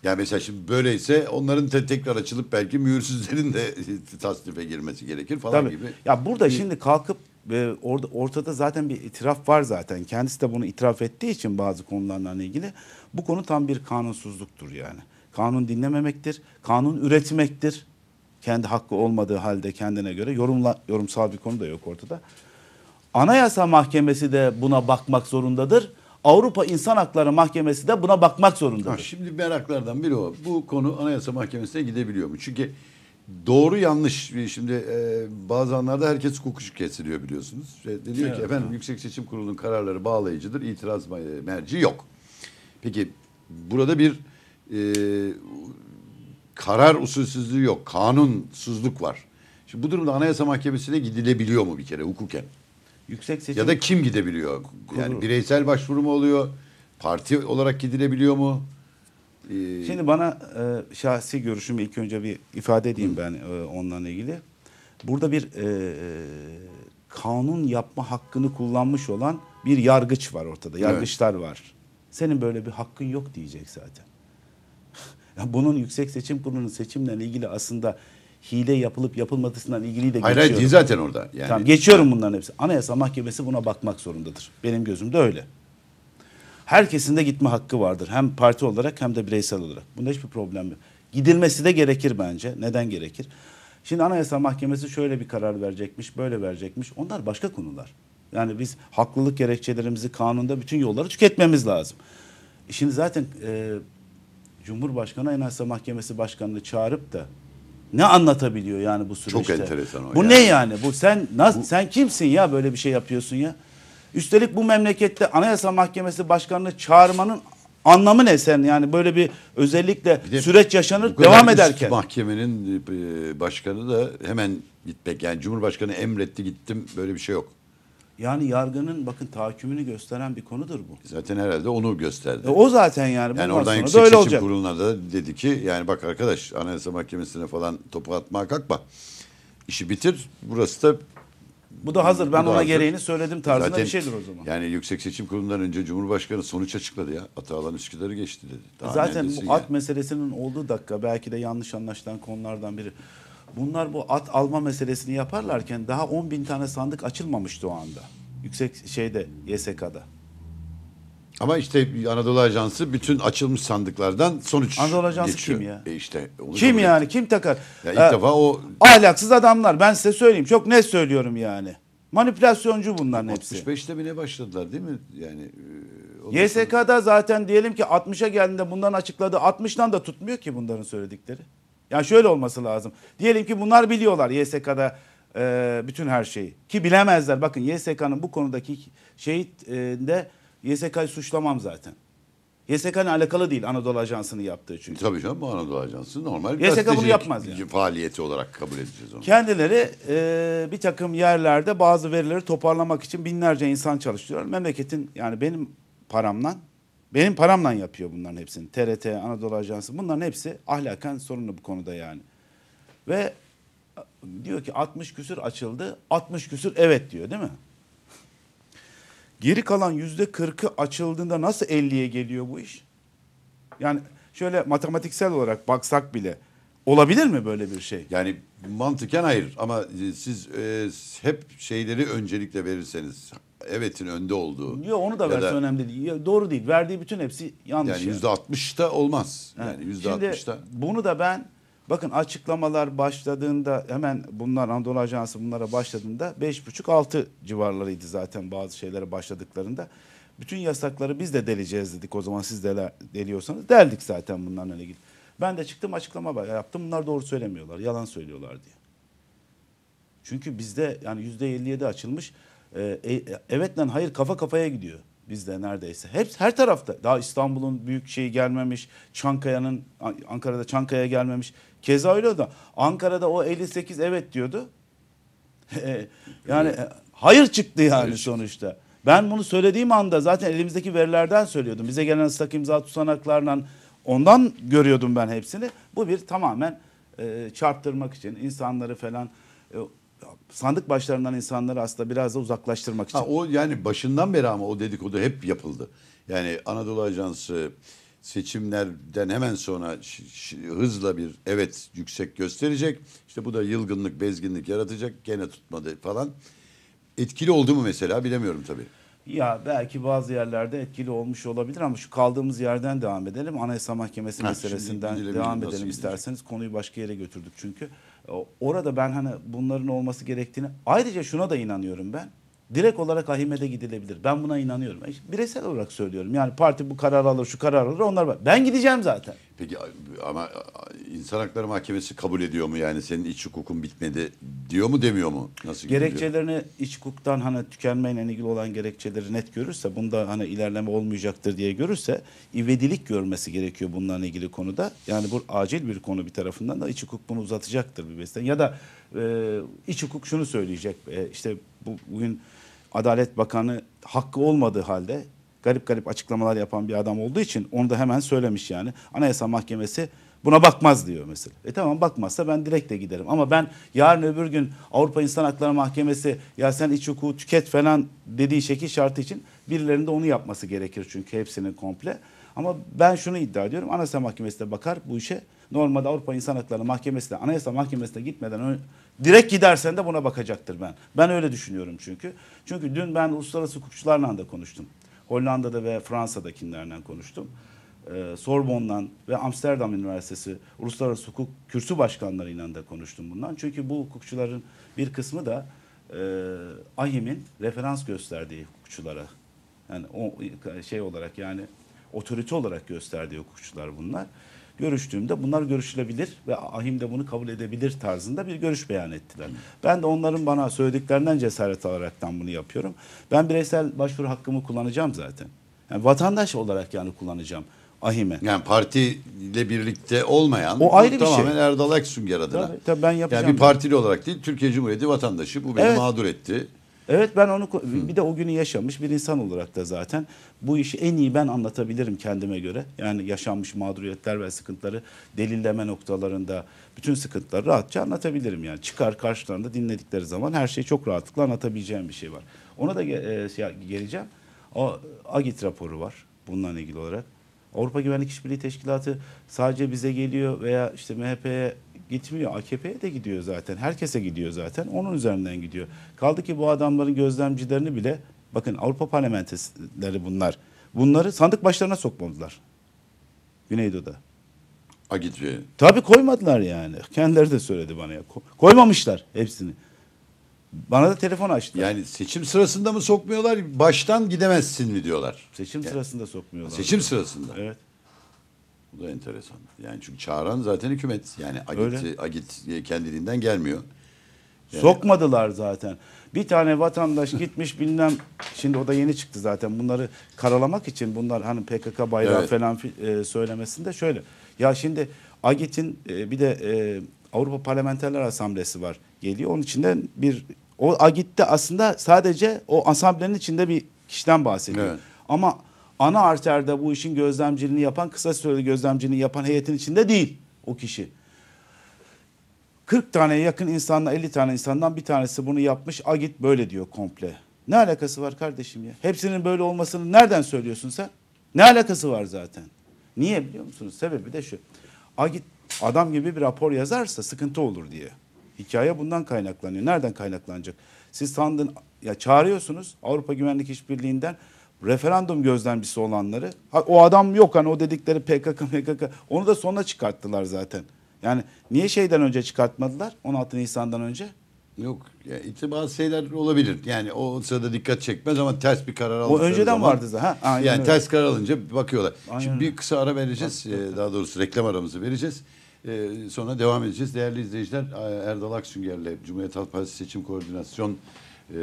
S1: Yani mesela şimdi böyleyse onların te tekrar açılıp belki mühürsüzlerin de tasdife girmesi gerekir falan Tabii. gibi.
S2: Ya burada şimdi kalkıp e, orada ortada zaten bir itiraf var zaten. Kendisi de bunu itiraf ettiği için bazı konularla ilgili bu konu tam bir kanunsuzluktur yani. Kanun dinlememektir, kanun üretmektir. Kendi hakkı olmadığı halde kendine göre yorumla, yorumsal bir konu da yok ortada. Anayasa Mahkemesi de buna bakmak zorundadır. Avrupa İnsan Hakları Mahkemesi de buna bakmak zorundadır. şimdi meraklardan
S1: biri o. Bu konu Anayasa Mahkemesi'ne gidebiliyor mu? Çünkü doğru yanlış şimdi e, bazı anlarda herkes hukukçu kesiliyor biliyorsunuz. E, deniyor evet. ki efendim Yüksek Seçim Kurulu'nun kararları bağlayıcıdır. İtiraz e, merci yok. Peki burada bir e, karar usulsüzlüğü yok. Kanunsuzluk var. Şimdi bu durumda Anayasa Mahkemesi'ne gidilebiliyor mu bir kere hukuken?
S2: Yüksek seçim ya da
S1: kim gidebiliyor? Kurulu. Yani bireysel başvuru mu oluyor?
S2: Parti olarak gidilebiliyor mu? Ee, Şimdi bana e, şahsi görüşümü ilk önce bir ifade edeyim hı. ben e, onunla ilgili. Burada bir e, e, kanun yapma hakkını kullanmış olan bir yargıç var ortada. Yargıçlar evet. var. Senin böyle bir hakkın yok diyecek zaten. Bunun Yüksek Seçim Kurulu'nun seçimle ilgili aslında hile yapılıp yapılmadığından ilgili de hayır, geçiyorum. Hayır zaten orada. Yani. Tamam, geçiyorum bunların hepsi. Anayasa Mahkemesi buna bakmak zorundadır. Benim gözümde öyle. Herkesin de gitme hakkı vardır. Hem parti olarak hem de bireysel olarak. Bunda hiçbir problem yok. Gidilmesi de gerekir bence. Neden gerekir? Şimdi Anayasa Mahkemesi şöyle bir karar verecekmiş, böyle verecekmiş. Onlar başka konular. Yani biz haklılık gerekçelerimizi kanunda bütün yolları tüketmemiz lazım. E şimdi zaten e, Cumhurbaşkanı Anayasa Mahkemesi Başkanı'nı çağırıp da ne anlatabiliyor yani bu süreçte? Çok
S1: enteresan o. Bu yani. ne yani?
S2: Bu sen nasıl sen kimsin ya böyle bir şey yapıyorsun ya? Üstelik bu memlekette Anayasa Mahkemesi Başkanı'nı çağırmanın anlamı ne sen? Yani böyle bir özellikle bir de, süreç yaşanır devam ederken.
S1: mahkemenin e, başkanı da hemen gitmek yani Cumhurbaşkanı emretti gittim böyle bir şey yok.
S2: Yani yargının bakın tahakkümünü gösteren bir konudur bu.
S1: Zaten herhalde onu gösterdi. E, o zaten yani. Yani oradan Yüksek Seçim olacak. Kurulu'na da dedi ki yani bak arkadaş Anayasa Mahkemesi'ne falan topu atmaya kalkma. İşi bitir. Burası da bu da hazır. Ben da ona hazır. gereğini söyledim tarzında Zaten, bir şeydir o zaman. Yani Yüksek Seçim Kurulu'ndan önce Cumhurbaşkanı sonuç açıkladı ya. Atalan Üsküdar'ı geçti dedi. Daha Zaten bu at yani.
S2: meselesinin olduğu dakika belki de yanlış anlaşılan konulardan biri bunlar bu at alma meselesini yaparlarken daha 10 bin tane sandık açılmamıştı o anda. Yüksek şeyde YSK'da. Ama işte
S1: Anadolu Ajansı bütün açılmış sandıklardan sonuç Anadolu Ajansı geçiyor. kim ya? E işte kim yani?
S2: Kim takar? Ya ilk ee, defa o ahlaksız adamlar. Ben size söyleyeyim. Çok ne söylüyorum yani. Manipülasyoncu bunların 65'te hepsi. 65'te mi ne başladılar değil mi? Yani e, YSK'da sonra... zaten diyelim ki 60'a geldiğinde bundan açıkladı. 60'dan da tutmuyor ki bunların söyledikleri. Yani şöyle olması lazım. Diyelim ki bunlar biliyorlar YSK'da e, bütün her şeyi. Ki bilemezler. Bakın YSK'nın bu konudaki şeyinde e, YSK'yı suçlamam zaten. YSK'nın alakalı değil Anadolu Ajansını yaptığı çünkü. Tabii canım bu Anadolu Ajansı normal bir YSK bunu yapmaz yani.
S1: faaliyeti olarak kabul edeceğiz
S2: onu. Kendileri e, bir takım yerlerde bazı verileri toparlamak için binlerce insan çalıştırıyor. Memleketin yani benim paramdan benim paramla yapıyor bunların hepsini. TRT, Anadolu Ajansı bunların hepsi ahlaken sorunlu bu konuda yani. Ve diyor ki 60 küsür açıldı. 60 küsür evet diyor değil mi? Geri kalan yüzde 40'ı açıldığında nasıl 50'ye geliyor bu iş? Yani şöyle matematiksel olarak baksak bile olabilir mi böyle bir şey? Yani mantıken hayır ama siz e, hep
S1: şeyleri öncelikle verirseniz evetin önde olduğu. Yok onu da verse da,
S2: önemli değil. Ya, doğru değil. Verdiği bütün hepsi yanlış. Yani yüzde
S1: yani. da olmaz. Evet. Yani yüzde Şimdi
S2: %60'da. bunu da ben bakın açıklamalar başladığında hemen bunlar Anadolu Ajansı bunlara başladığında 5,5-6 civarlarıydı zaten bazı şeylere başladıklarında. Bütün yasakları biz de deleceğiz dedik o zaman siz de deliyorsanız. Deldik zaten bunlarla ilgili. Ben de çıktım açıklama yaptım. Bunlar doğru söylemiyorlar. Yalan söylüyorlar diye. Çünkü bizde yani %57 açılmış. Ee, e, e, evetle hayır kafa kafaya gidiyor bizde neredeyse. Hep her tarafta. Daha İstanbul'un büyük şeyi gelmemiş. Çankaya'nın Ankara'da Çankaya gelmemiş. Keza öyle da Ankara'da o 58 evet diyordu. E, yani e, hayır çıktı yani hayır sonuçta. Çıktı. Ben bunu söylediğim anda zaten elimizdeki verilerden söylüyordum. Bize gelen ıslak imza tutanaklarla ondan görüyordum ben hepsini. Bu bir tamamen e, çarptırmak için insanları falan e, sandık başlarından insanları aslında biraz da uzaklaştırmak için. Ha, o yani başından beri ama o dedikodu hep yapıldı. Yani
S1: Anadolu Ajansı seçimlerden hemen sonra hızla bir evet yüksek gösterecek. İşte bu da yılgınlık, bezginlik yaratacak. Gene tutmadı falan. Etkili oldu mu mesela bilemiyorum tabii.
S2: Ya belki bazı yerlerde etkili olmuş olabilir ama şu kaldığımız yerden devam edelim. Anayasa Mahkemesi ha, meselesinden devam edelim isterseniz. Konuyu başka yere götürdük çünkü. E, orada ben hani bunların olması gerektiğini ayrıca şuna da inanıyorum ben. Direkt olarak ahimede gidilebilir. Ben buna inanıyorum. E, bireysel olarak söylüyorum. Yani parti bu karar alır, şu karar alır. Onlar ben gideceğim zaten.
S1: Peki ama insan hakları mahkemesi kabul ediyor mu yani senin iç hukukun bitmedi diyor mu demiyor mu? Nasıl Gerekçelerini
S2: gidiyor? iç hukuktan hani tükenmeyle ilgili olan gerekçeleri net görürse bunda hani ilerleme olmayacaktır diye görürse ivedilik görmesi gerekiyor bunlarla ilgili konuda. Yani bu acil bir konu bir tarafından da iç hukuk bunu uzatacaktır bir besten. Ya da e, iç hukuk şunu söyleyecek e, işte bu, bugün Adalet Bakanı hakkı olmadığı halde garip garip açıklamalar yapan bir adam olduğu için onu da hemen söylemiş yani. Anayasa Mahkemesi buna bakmaz diyor mesela. E tamam bakmazsa ben direkt de giderim. Ama ben yarın öbür gün Avrupa İnsan Hakları Mahkemesi ya sen iç hukuku tüket falan dediği şekil şartı için birilerinin de onu yapması gerekir çünkü hepsinin komple. Ama ben şunu iddia ediyorum. Anayasa Mahkemesi de bakar bu işe. Normalde Avrupa İnsan Hakları Mahkemesi de Anayasa Mahkemesi'ne gitmeden direkt gidersen de buna bakacaktır ben. Ben öyle düşünüyorum çünkü. Çünkü dün ben uluslararası hukukçularla da konuştum. Hollanda'da ve Fransa'dakilerden konuştum. E, Sorbon'dan ve Amsterdam Üniversitesi Uluslararası Hukuk Kürsü Başkanları'yla da konuştum bundan. Çünkü bu hukukçuların bir kısmı da e, AHİM'in referans gösterdiği hukukçulara yani o şey olarak yani otorite olarak gösterdiği hukukçular bunlar görüştüğümde bunlar görüşülebilir ve ahim de bunu kabul edebilir tarzında bir görüş beyan ettiler. Ben de onların bana söylediklerinden cesaret alaraktan bunu yapıyorum. Ben bireysel başvuru hakkımı kullanacağım zaten. Yani vatandaş olarak yani kullanacağım ahime.
S1: Yani partiyle birlikte olmayan o ayrı bu, bir şey. tamamen şey. Erdal Aksünger adına. Tabii, tabii ben yapacağım. Yani bir partili olarak değil Türkiye Cumhuriyeti vatandaşı bu beni evet. mağdur etti.
S2: Evet ben onu bir de o günü yaşamış bir insan olarak da zaten bu işi en iyi ben anlatabilirim kendime göre. Yani yaşanmış mağduriyetler ve sıkıntıları delilleme noktalarında bütün sıkıntıları rahatça anlatabilirim yani. Çıkar karşılarında dinledikleri zaman her şeyi çok rahatlıkla anlatabileceğim bir şey var. Ona da e, geleceğim. O Agit raporu var bununla ilgili olarak. Avrupa Güvenlik İşbirliği Teşkilatı sadece bize geliyor veya işte MHP'ye gitmiyor. AKP'ye de gidiyor zaten. Herkese gidiyor zaten. Onun üzerinden gidiyor. Kaldı ki bu adamların gözlemcilerini bile bakın Avrupa parlamenterleri bunlar. Bunları sandık başlarına sokmadılar. Güneydoğu'da. Agit'i. Tabii koymadılar yani. Kendileri de söyledi bana ya. Koymamışlar hepsini. Bana da telefon açtılar. Yani seçim sırasında mı sokmuyorlar? Baştan gidemezsin mi diyorlar? Seçim yani. sırasında sokmuyorlar. Seçim sırasında. Evet.
S1: Bu da enteresan. Yani çünkü çağıran zaten hükümet. Yani Agit, Öyle. Agit
S2: kendiliğinden gelmiyor. Yani... Sokmadılar zaten. Bir tane vatandaş gitmiş bilmem şimdi o da yeni çıktı zaten. Bunları karalamak için bunlar hani PKK bayrağı evet. falan e, söylemesinde şöyle. Ya şimdi Agit'in e, bir de e, Avrupa Parlamenterler Asamblesi var. Geliyor onun içinden bir o Agit'te aslında sadece o asamblenin içinde bir kişiden bahsediyor. Evet. Ama ana arterde bu işin gözlemciliğini yapan, kısa süreli gözlemciliğini yapan heyetin içinde değil o kişi. 40 tane yakın insanla 50 tane insandan bir tanesi bunu yapmış. Agit böyle diyor komple. Ne alakası var kardeşim ya? Hepsinin böyle olmasını nereden söylüyorsun sen? Ne alakası var zaten? Niye biliyor musunuz? Sebebi de şu. Agit adam gibi bir rapor yazarsa sıkıntı olur diye. Hikaye bundan kaynaklanıyor. Nereden kaynaklanacak? Siz sandın ya çağırıyorsunuz Avrupa Güvenlik İşbirliği'nden referandum gözlemcisi olanları o adam yok hani o dedikleri PKK PKK onu da sona çıkarttılar zaten. Yani niye şeyden önce çıkartmadılar 16 Nisan'dan önce? Yok
S1: ya bazı şeyler olabilir. Yani o sırada dikkat çekmez ama ters bir karar alınca. O önceden zaman, vardı zaten. Ha, aynen yani öyle. ters karar alınca bakıyorlar. Aynen Şimdi öyle. bir kısa ara vereceğiz. Ee, daha doğrusu reklam aramızı vereceğiz. Ee, sonra devam edeceğiz. Değerli izleyiciler Erdal Aksünger'le Cumhuriyet Halk Partisi Seçim Koordinasyon e,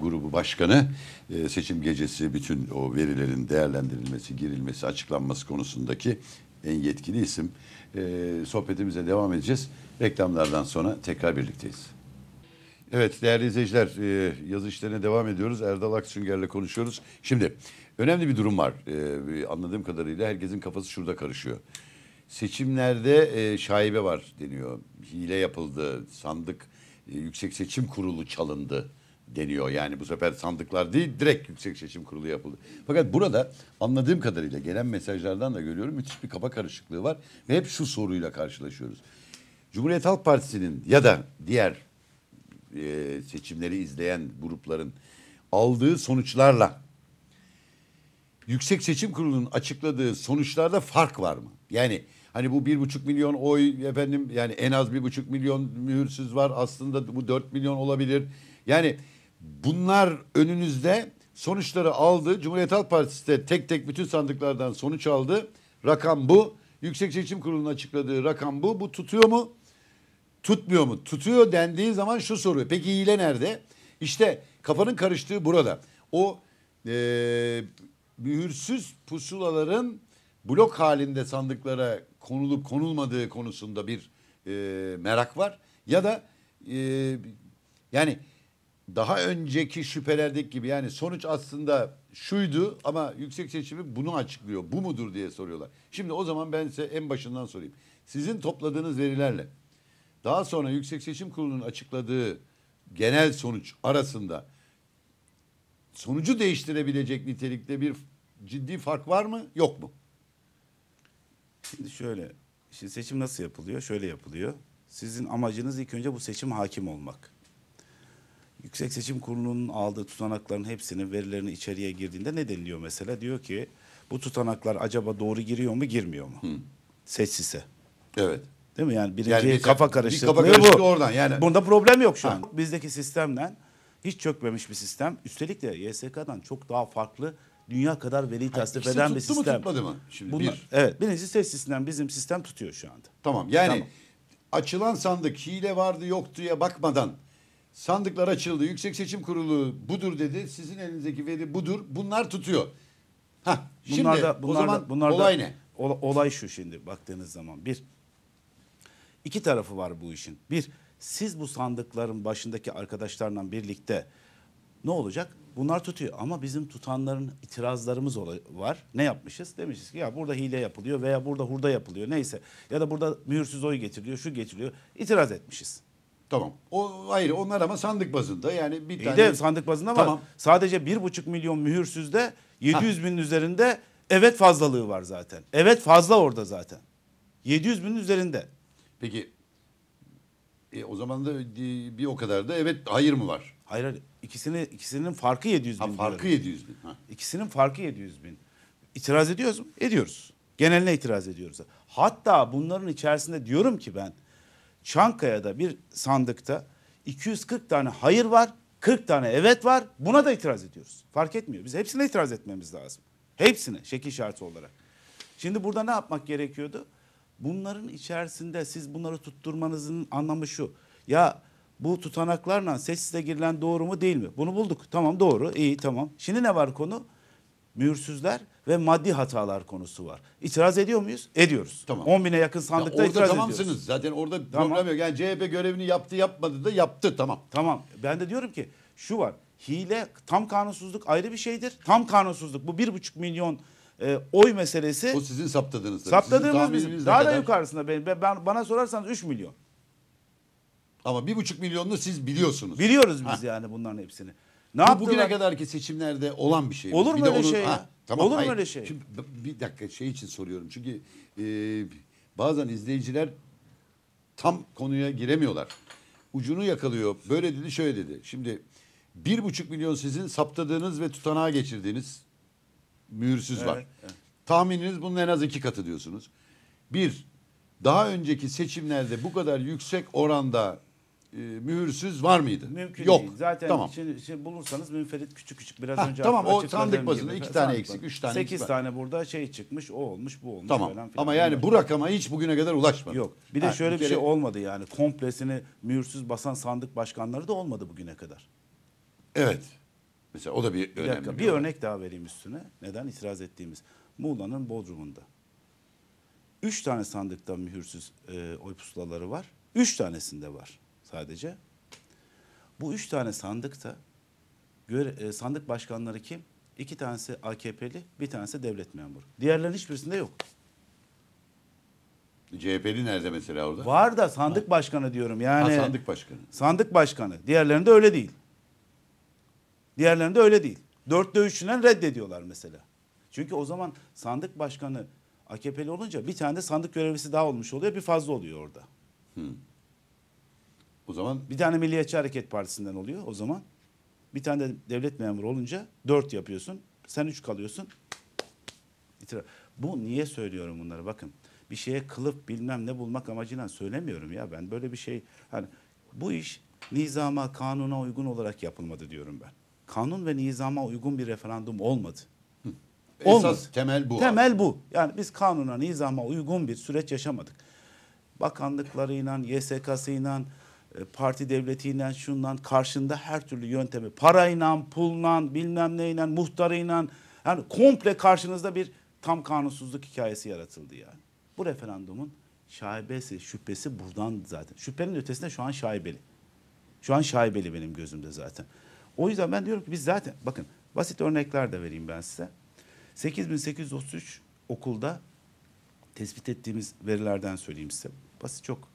S1: grubu başkanı e, seçim gecesi bütün o verilerin değerlendirilmesi, girilmesi, açıklanması konusundaki en yetkili isim. E, sohbetimize devam edeceğiz. Reklamlardan sonra tekrar birlikteyiz. Evet değerli izleyiciler e, yazı işlerine devam ediyoruz. Erdal Aksünger'le konuşuyoruz. Şimdi önemli bir durum var. E, anladığım kadarıyla herkesin kafası şurada karışıyor. Seçimlerde e, şaibe var deniyor. Hile yapıldı, sandık e, Yüksek Seçim Kurulu çalındı deniyor. Yani bu sefer sandıklar değil direkt Yüksek Seçim Kurulu yapıldı. Fakat burada anladığım kadarıyla gelen mesajlardan da görüyorum müthiş bir kafa karışıklığı var ve hep şu soruyla karşılaşıyoruz. Cumhuriyet Halk Partisi'nin ya da diğer e, seçimleri izleyen grupların aldığı sonuçlarla Yüksek Seçim Kurulu'nun açıkladığı sonuçlarda fark var mı? Yani hani bu bir buçuk milyon oy efendim yani en az bir buçuk milyon mühürsüz var aslında bu dört milyon olabilir. Yani bunlar önünüzde sonuçları aldı. Cumhuriyet Halk Partisi de tek tek bütün sandıklardan sonuç aldı. Rakam bu. Yüksek Seçim Kurulu'nun açıkladığı rakam bu. Bu tutuyor mu? Tutmuyor mu? Tutuyor dendiği zaman şu soruyor. Peki hile nerede? İşte kafanın karıştığı burada. O e, mühürsüz pusulaların blok halinde sandıklara konulup konulmadığı konusunda bir e, merak var. Ya da e, yani daha önceki şüphelerdeki gibi yani sonuç aslında şuydu ama yüksek seçimi bunu açıklıyor. Bu mudur diye soruyorlar. Şimdi o zaman ben size en başından sorayım. Sizin topladığınız verilerle daha sonra Yüksek Seçim Kurulu'nun açıkladığı genel sonuç arasında sonucu değiştirebilecek nitelikte bir ciddi fark var mı yok
S2: mu? Şimdi şöyle, şimdi seçim nasıl yapılıyor? Şöyle yapılıyor. Sizin amacınız ilk önce bu seçim hakim olmak. Yüksek Seçim Kurulu'nun aldığı tutanakların hepsinin verilerini içeriye girdiğinde ne deniliyor mesela? Diyor ki bu tutanaklar acaba doğru giriyor mu girmiyor mu? Hı. Seçsizse. Evet. Değil mi? Yani birinci yani bir, kafa karıştırdığı kafa karıştırdı bu. Oradan yani. Bunda problem yok şu ha. an. Bizdeki sistemden hiç çökmemiş bir sistem. Üstelik de YSK'dan çok daha farklı dünya kadar veri tasdif eden bir sistem. Mu, tutmadı mı? Şimdi Bunlar, bir. Evet. Birincisi tesisinden bizim sistem tutuyor şu anda. Tamam. Yani tamam.
S1: açılan sandık hile vardı yoktu ya bakmadan Sandıklar açıldı. Yüksek Seçim Kurulu budur dedi. Sizin elinizdeki veri budur. Bunlar tutuyor. Ha şimdi bunlar da, o zaman da, olay ne?
S2: olay şu şimdi baktığınız zaman bir iki tarafı var bu işin. Bir siz bu sandıkların başındaki arkadaşlarla birlikte ne olacak? Bunlar tutuyor ama bizim tutanların itirazlarımız var. Ne yapmışız? Demişiz ki ya burada hile yapılıyor veya burada hurda yapılıyor neyse. Ya da burada mühürsüz oy getiriliyor, şu getiriliyor. İtiraz etmişiz. Tamam. O ayrı. Onlar ama sandık bazında yani bir İyi tane. de sandık bazında ama Tamam. sadece bir buçuk milyon mühürsüzde 700 binin üzerinde evet fazlalığı var zaten. Evet fazla orada zaten. 700 binin üzerinde. Peki e, o zaman da bir o kadar da evet hayır mı var? Hayır hayır ikisini, ikisinin farkı 700 bin. Ha, farkı diyorum. 700 bin. Ha. İkisinin farkı 700 bin. İtiraz ediyoruz mu? Ediyoruz. Geneline itiraz ediyoruz. Hatta bunların içerisinde diyorum ki ben Çankaya'da bir sandıkta 240 tane hayır var, 40 tane evet var. Buna da itiraz ediyoruz. Fark etmiyor. Biz hepsine itiraz etmemiz lazım. Hepsine şekil şartı olarak. Şimdi burada ne yapmak gerekiyordu? Bunların içerisinde siz bunları tutturmanızın anlamı şu. Ya bu tutanaklarla sessize girilen doğru mu değil mi? Bunu bulduk. Tamam doğru. İyi, tamam. Şimdi ne var konu? Mühürsüzler ve maddi hatalar konusu var. İtiraz ediyor muyuz? Ediyoruz. Tamam. 10 bine yakın sandıkta ya itiraz tamamsınız. ediyoruz.
S1: Orada tamamsınız. Zaten orada tamam.
S2: problem yok. Yani CHP görevini yaptı yapmadı da yaptı tamam. Tamam. Ben de diyorum ki şu var. Hile tam kanunsuzluk ayrı bir şeydir. Tam kanunsuzluk bu 1,5 milyon e, oy meselesi. O sizin saptadığınız. Saptadığımız bizim. Daha kadar... da yukarısında benim. Ben, bana sorarsanız 3 milyon.
S1: Ama bir buçuk milyonunu siz biliyorsunuz. Biliyoruz biz ha. yani bunların hepsini. Ne bu yaptılar? bugüne kadarki seçimlerde olan bir şey. Olur mu öyle şey? Ha? Tamam, Olur mu öyle şey? Şimdi, bir dakika şey için soruyorum. Çünkü e, bazen izleyiciler tam konuya giremiyorlar. Ucunu yakalıyor. Böyle dedi şöyle dedi. Şimdi bir buçuk milyon sizin saptadığınız ve tutanağa geçirdiğiniz mühürsüz evet, var. Evet. Tahmininiz bunun en az iki katı diyorsunuz. Bir, daha önceki seçimlerde bu kadar yüksek oranda e, mühürsüz var mıydı? Mümkün Yok. değil. Zaten tamam.
S2: şimdi, şimdi bulursanız münferit küçük küçük biraz ha, önce tamam o sandık bazında iki tane sandık eksik, üç tane eksik. Sekiz tane burada şey çıkmış, o olmuş, bu olmuş tamam. falan Ama yani bu rakama hiç bugüne kadar ulaşmadı. Yok. Bir de ha, şöyle bir şey... olmadı yani. Komplesini mühürsüz basan sandık başkanları da olmadı bugüne kadar. Evet. Mesela o da bir, bir önemli dakika, bir, bir örnek daha vereyim üstüne. Neden itiraz ettiğimiz. Muğla'nın Bodrum'unda. Üç tane sandıktan mühürsüz e, oy pusulaları var. Üç tanesinde var sadece. Bu üç tane sandıkta e, sandık başkanları kim? İki tanesi AKP'li, bir tanesi devlet memuru. Diğerlerinin hiçbirisinde yok.
S1: CHP'li nerede mesela orada? Var
S2: da sandık başkanı diyorum yani. Ha, sandık başkanı. Sandık başkanı. Diğerlerinde öyle değil. Diğerlerinde öyle değil. Dörtte üçünden reddediyorlar mesela. Çünkü o zaman sandık başkanı AKP'li olunca bir tane de sandık görevlisi daha olmuş oluyor. Bir fazla oluyor orada. Hmm. O zaman bir tane Milliyetçi Hareket Partisi'nden oluyor o zaman. Bir tane de devlet memuru olunca dört yapıyorsun. Sen üç kalıyorsun. İtiraf. Bu niye söylüyorum bunları bakın. Bir şeye kılıf bilmem ne bulmak amacıyla söylemiyorum ya ben böyle bir şey. Hani bu iş nizama kanuna uygun olarak yapılmadı diyorum ben. Kanun ve nizama uygun bir referandum olmadı. Hı. Esas temel bu. Temel abi. bu. Yani biz kanuna nizama uygun bir süreç yaşamadık. Bakanlıklarıyla, YSK'sıyla, e, parti devletiyle şundan karşında her türlü yöntemi parayla, pulla, bilmem neyle, muhtarıyla yani komple karşınızda bir tam kanunsuzluk hikayesi yaratıldı yani. Bu referandumun şaibesi, şüphesi buradan zaten. Şüphenin ötesinde şu an şaibeli. Şu an şaibeli benim gözümde zaten. O yüzden ben diyorum ki biz zaten bakın basit örnekler de vereyim ben size. 8833 okulda tespit ettiğimiz verilerden söyleyeyim size. Basit çok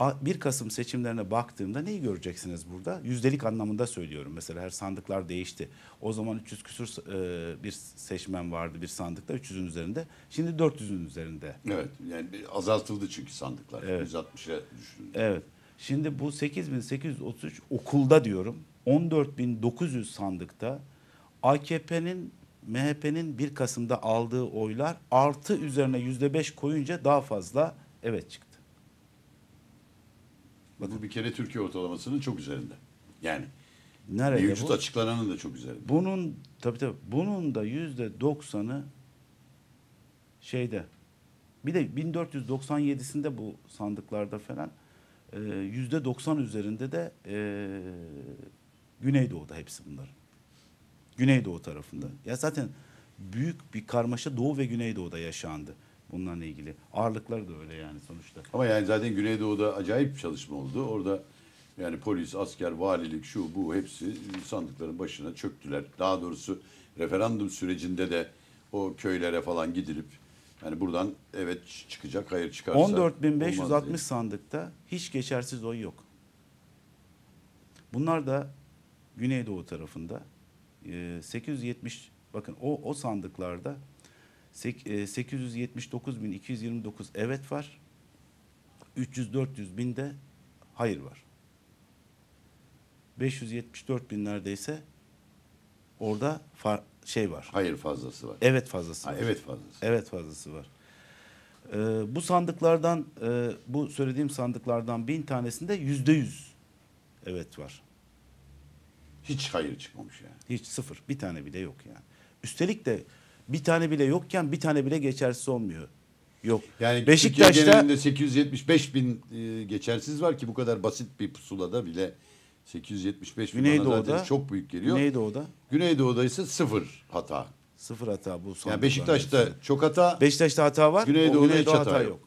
S2: 1 Kasım seçimlerine baktığımda neyi göreceksiniz burada? Yüzdelik anlamında söylüyorum. Mesela her sandıklar değişti. O zaman 300 küsur e, bir seçmen vardı bir sandıkta 300'ün üzerinde. Şimdi 400'ün üzerinde. Evet yani azaltıldı çünkü sandıklar. Evet. 160'a düşürüldü. Evet. Şimdi bu 8833 okulda diyorum 14900 sandıkta AKP'nin MHP'nin 1 Kasım'da aldığı oylar artı üzerine %5 koyunca daha fazla evet çıkar.
S1: Bu bir kere Türkiye ortalamasının çok üzerinde. Yani
S2: Nerede mevcut bu? açıklananın da çok üzerinde. Bunun tabii tabii bunun da yüzde doksanı şeyde bir de 1497'sinde bu sandıklarda falan e, yüzde doksan üzerinde de e, Güneydoğu'da hepsi bunların. Güneydoğu tarafında. Ya zaten büyük bir karmaşa Doğu ve Güneydoğu'da yaşandı bunlarla ilgili. Ağırlıklar da öyle yani sonuçta. Ama yani zaten Güneydoğu'da acayip
S1: bir çalışma oldu. Orada yani polis, asker, valilik şu bu hepsi sandıkların başına çöktüler. Daha doğrusu referandum sürecinde de o köylere falan gidilip yani buradan evet çıkacak hayır çıkarsa 14.560
S2: sandıkta hiç geçersiz oy yok. Bunlar da Güneydoğu tarafında 870 bakın o o sandıklarda 879.229 e, evet var. 300-400 binde hayır var. 574 bin neredeyse orada far, şey var. Hayır fazlası var. Evet fazlası. Ha, var. Evet fazlası. Evet fazlası var. Ee, bu sandıklardan, e, bu söylediğim sandıklardan bin tanesinde yüzde yüz evet var. Hiç hayır çıkmamış yani. Hiç sıfır. Bir tane bile yok yani. Üstelik de bir tane bile yokken bir tane bile geçersiz olmuyor. Yok. Yani Beşiktaş'ta Türkiye genelinde
S1: 875 bin e, geçersiz var ki bu kadar basit bir pusulada bile 875 bin bana çok büyük geliyor. Güneydoğu'da. Güneydoğu'da ise sıfır hata.
S2: Sıfır hata bu son. Yani Beşiktaş'ta çok hata. Beşiktaş'ta hata var. Güneydoğu'da, Güneydoğu'da hiç hata, hata yok. yok.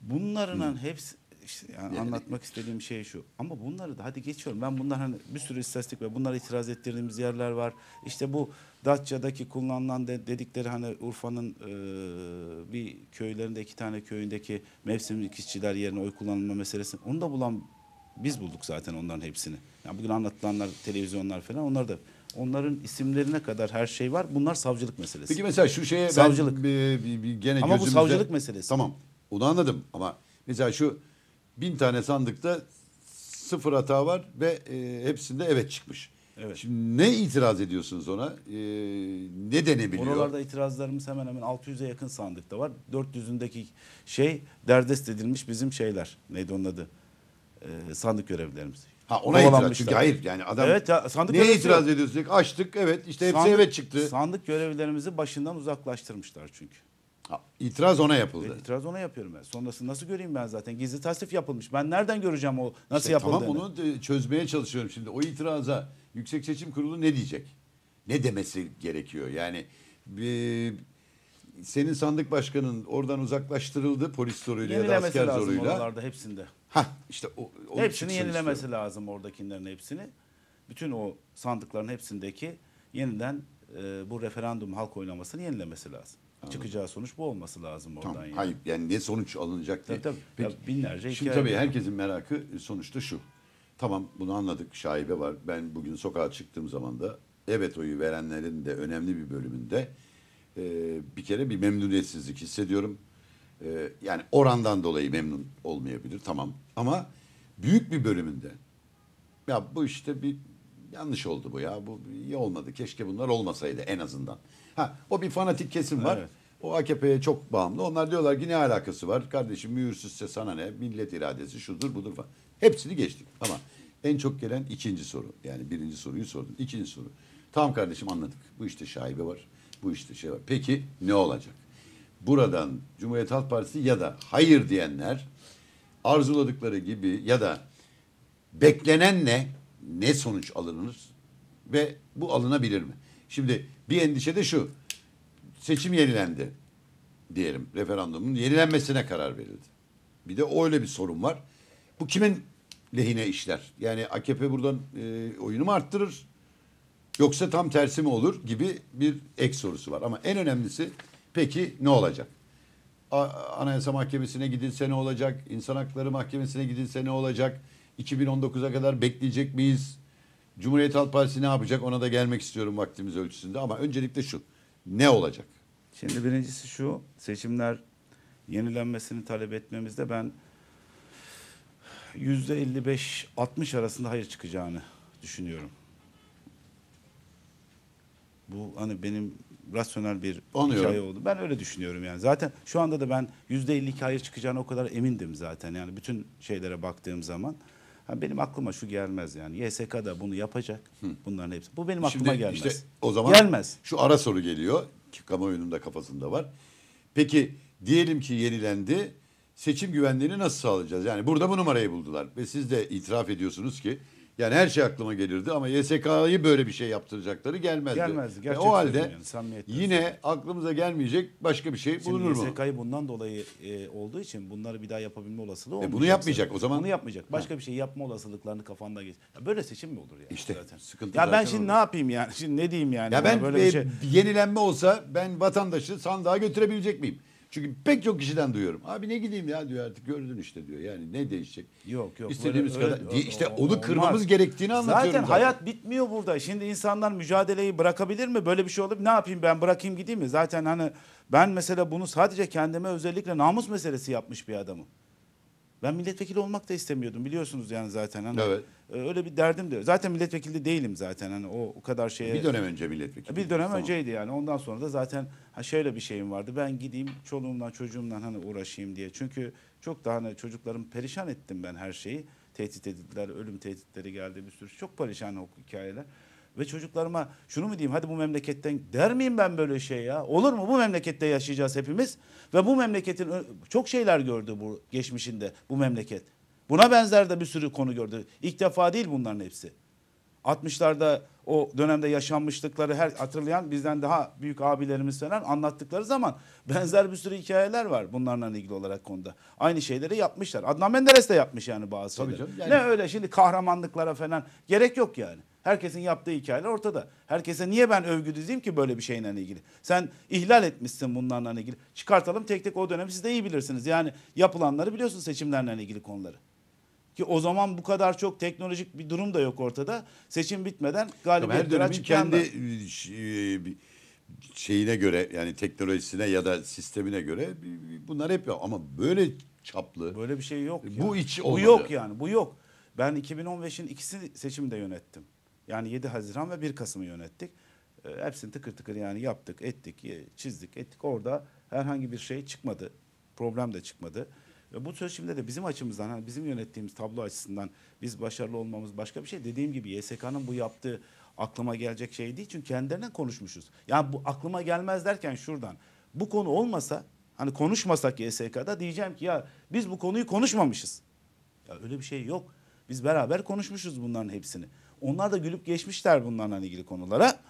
S2: Bunların hepsi işte yani evet. anlatmak istediğim şey şu. Ama bunları da hadi geçiyorum. Ben bunlar hani bir sürü istatistik ve bunlara itiraz ettirdiğimiz yerler var. İşte bu Datça'daki kullanılan de, dedikleri hani Urfa'nın e, bir köylerinde iki tane köyündeki mevsimlik işçiler yerine oy kullanılma meselesi. Onu da bulan biz bulduk zaten onların hepsini. Yani bugün anlatılanlar televizyonlar falan onlar da onların isimlerine kadar her şey var. Bunlar savcılık meselesi. Peki mesela şu şeye savcılık.
S1: ben bir, bir, bir gene Ama gözümüzde... bu savcılık meselesi. Tamam. Onu anladım ama mesela şu bin tane sandıkta sıfır hata var ve e, hepsinde evet çıkmış. Evet. Şimdi ne itiraz ediyorsunuz ona? E, ne denebiliyor? Oralarda
S2: itirazlarımız hemen hemen 600'e yakın sandıkta var. 400'ündeki şey derdest edilmiş bizim şeyler. Neydi onun adı? E, sandık görevlilerimiz. Ha ona itiraz çünkü hayır yani adam evet, ya, sandık neye itiraz ediyorsunuz? Açtık evet işte hepsi sandık, evet çıktı. Sandık görevlilerimizi başından uzaklaştırmışlar çünkü. İtiraz ona yapıldı. Evet, itiraz ona yapıyorum ben. Sonrası nasıl göreyim ben zaten? Gizli tasdif yapılmış. Ben nereden göreceğim o nasıl işte yapıldığını? Tamam onu çözmeye çalışıyorum şimdi. O itiraza Yüksek
S1: Seçim Kurulu ne diyecek? Ne demesi gerekiyor? Yani e, senin sandık başkanın oradan uzaklaştırıldı polis zoruyla ya da asker lazım zoruyla. Oralarda hepsinde. Ha işte o, o hepsini yenilemesi istiyorum.
S2: lazım oradakilerin hepsini. Bütün o sandıkların hepsindeki yeniden e, bu referandum halk oylamasını yenilemesi lazım. Çıkacağı sonuç bu olması lazım oradan. Tamam. Yani. Hayır
S1: yani ne sonuç alınacak diye. Tabii, tabii. Peki, ya binlerce Şimdi tabii var. herkesin merakı e, sonuçta şu. Tamam bunu anladık şaibe var. Ben bugün sokağa çıktığım zaman da evet oyu verenlerin de önemli bir bölümünde e, bir kere bir memnuniyetsizlik hissediyorum. E, yani orandan dolayı memnun olmayabilir tamam. Ama büyük bir bölümünde ya bu işte bir yanlış oldu bu ya bu iyi olmadı keşke bunlar olmasaydı en azından. Ha, o bir fanatik kesim var. Evet. O AKP'ye çok bağımlı. Onlar diyorlar ki ne alakası var? Kardeşim mühürsüzse sana ne? Millet iradesi şudur budur falan. Hepsini geçtik. Ama en çok gelen ikinci soru. Yani birinci soruyu sordun. İkinci soru. Tamam kardeşim anladık. Bu işte şaibe var. Bu işte şey var. Peki ne olacak? Buradan Cumhuriyet Halk Partisi ya da hayır diyenler arzuladıkları gibi ya da beklenen ne? Ne sonuç alınır? Ve bu alınabilir mi? Şimdi bir endişe de şu. Seçim yenilendi diyelim referandumun yenilenmesine karar verildi. Bir de öyle bir sorun var. Bu kimin lehine işler? Yani AKP buradan e, oyunu mu arttırır? Yoksa tam tersi mi olur gibi bir ek sorusu var. Ama en önemlisi peki ne olacak? A Anayasa Mahkemesi'ne gidilse ne olacak? İnsan Hakları Mahkemesi'ne gidilse ne olacak? 2019'a kadar bekleyecek miyiz? Cumhuriyet Halk Partisi ne yapacak ona da gelmek istiyorum vaktimiz ölçüsünde ama öncelikle şu ne olacak? Şimdi birincisi
S2: şu seçimler yenilenmesini talep etmemizde ben yüzde 55-60 arasında hayır çıkacağını düşünüyorum. Bu hani benim rasyonel bir Anlıyorum. hikaye oldu. Ben öyle düşünüyorum yani. Zaten şu anda da ben yüzde 52 hayır çıkacağına o kadar emindim zaten. Yani bütün şeylere baktığım zaman. Ha benim aklıma şu gelmez yani. YSK da bunu yapacak. Hı. Bunların hepsi. Bu benim e aklıma Şimdi gelmez. Işte o zaman gelmez. şu ara soru
S1: geliyor. Ki
S2: kamuoyunun da kafasında var.
S1: Peki diyelim ki yenilendi. Seçim güvenliğini nasıl sağlayacağız? Yani burada bu numarayı buldular. Ve siz de itiraf ediyorsunuz ki yani her şey aklıma gelirdi ama YSK'yı böyle bir şey yaptıracakları gelmezdi. Gelmezdi. E, Gerçek o halde yani, yine söylüyorum. aklımıza gelmeyecek başka
S2: bir şey Şimdi bulunur mu? YSK'yı bundan dolayı e, olduğu için bunları bir daha yapabilme olasılığı olmayacak. E bunu yapmayacak o zaman. Bunu yapmayacak. Başka ha. bir şey yapma olasılıklarını kafanda geç. Ya böyle seçim mi olur yani
S1: İşte zaten? sıkıntı Ya zaten ben şimdi olur. ne yapayım yani? Şimdi ne diyeyim yani? Ya ben böyle e, bir şey... yenilenme olsa ben vatandaşı sandığa götürebilecek miyim? Çünkü pek çok kişiden duyuyorum. Abi ne gideyim ya diyor artık gördün işte diyor. Yani ne değişecek?
S2: Yok yok. İstediğimiz öyle, kadar. Öyle, diye, işte onu olmaz. kırmamız gerektiğini anlatıyorum. Zaten, zaten hayat bitmiyor burada. Şimdi insanlar mücadeleyi bırakabilir mi? Böyle bir şey olup Ne yapayım ben bırakayım gideyim mi? Zaten hani ben mesela bunu sadece kendime özellikle namus meselesi yapmış bir adamım. Ben milletvekili olmak da istemiyordum biliyorsunuz yani zaten hani Evet. E, öyle bir derdim de zaten milletvekili değilim zaten hani o, o kadar şeye Bir dönem önce
S1: milletvekili. bir dönem Tamam.
S2: önceydi yani ondan sonra da zaten ha şöyle bir şeyim vardı ben gideyim çoluğumdan çocuğumdan hani uğraşayım diye çünkü çok daha hani çocuklarım perişan ettim ben her şeyi tehdit edildiler ölüm tehditleri geldi bir sürü çok perişan hukuk hikayeler ve çocuklarıma şunu mu diyeyim hadi bu memleketten der miyim ben böyle şey ya? Olur mu bu memlekette yaşayacağız hepimiz ve bu memleketin çok şeyler gördü bu geçmişinde bu memleket. Buna benzer de bir sürü konu gördü. İlk defa değil bunların hepsi. 60'larda o dönemde yaşanmışlıkları her hatırlayan bizden daha büyük abilerimiz falan anlattıkları zaman benzer bir sürü hikayeler var bunlarla ilgili olarak konuda. Aynı şeyleri yapmışlar. Adnan Menderes de yapmış yani bazı Tabii şeyleri. Canım, yani... Ne öyle şimdi kahramanlıklara falan gerek yok yani. Herkesin yaptığı hikayeler ortada. Herkese niye ben övgü dizeyim ki böyle bir şeyle ilgili? Sen ihlal etmişsin bunlarla ilgili. Çıkartalım tek tek o dönem. siz de iyi bilirsiniz. Yani yapılanları biliyorsunuz seçimlerle ilgili konuları. Ki o zaman bu kadar çok teknolojik bir durum da yok ortada. Seçim bitmeden galibiyetler açıklandı. Her
S1: dönemin kendi e, e, şeyine göre yani teknolojisine ya da
S2: sistemine göre bunlar hep yok. Ama böyle çaplı. Böyle bir şey yok. Bu yani. hiç olmadı. Bu yok yani bu yok. Ben 2015'in ikisi seçimde yönettim. Yani 7 Haziran ve 1 Kasım'ı yönettik. E, hepsini tıkır tıkır yani yaptık, ettik, çizdik, ettik. Orada herhangi bir şey çıkmadı. Problem de çıkmadı. Ve bu seçimde de bizim açımızdan, hani bizim yönettiğimiz tablo açısından biz başarılı olmamız başka bir şey. Dediğim gibi YSK'nın bu yaptığı aklıma gelecek şey değil. Çünkü kendilerine konuşmuşuz. Yani bu aklıma gelmez derken şuradan. Bu konu olmasa hani konuşmasak YSK'da diyeceğim ki ya biz bu konuyu konuşmamışız. Ya öyle bir şey yok. Biz beraber konuşmuşuz bunların hepsini. Onlar da gülüp geçmişler bunlarla ilgili konulara.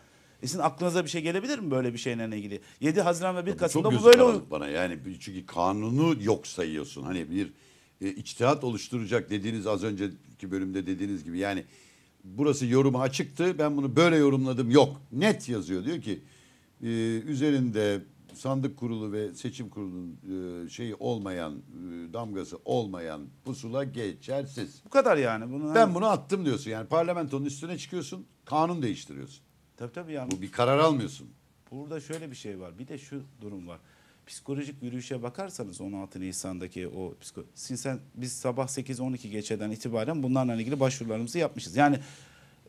S2: E sizin aklınıza bir şey gelebilir mi böyle bir şeyle ilgili? 7 Haziran ve 1 Kasım'da bu böyle olur.
S1: bana yani çünkü kanunu yok sayıyorsun. Hani bir e, içtihat oluşturacak dediğiniz az önceki bölümde dediğiniz gibi yani burası yoruma açıktı ben bunu böyle yorumladım yok net yazıyor diyor ki e, üzerinde sandık kurulu ve seçim kurulunun e, şeyi olmayan e, damgası olmayan pusula geçersiz. Bu kadar yani. Bunu Ben hani- bunu attım diyorsun. Yani parlamentonun üstüne çıkıyorsun, kanun değiştiriyorsun.
S2: Tabii tabii yani. Bu bir karar almıyorsun. Burada şöyle bir şey var. Bir de şu durum var. Psikolojik yürüyüşe bakarsanız 16 Nisan'daki o psiko- sen biz sabah 8-12 geçeden itibaren bunlarla ilgili başvurularımızı yapmışız. Yani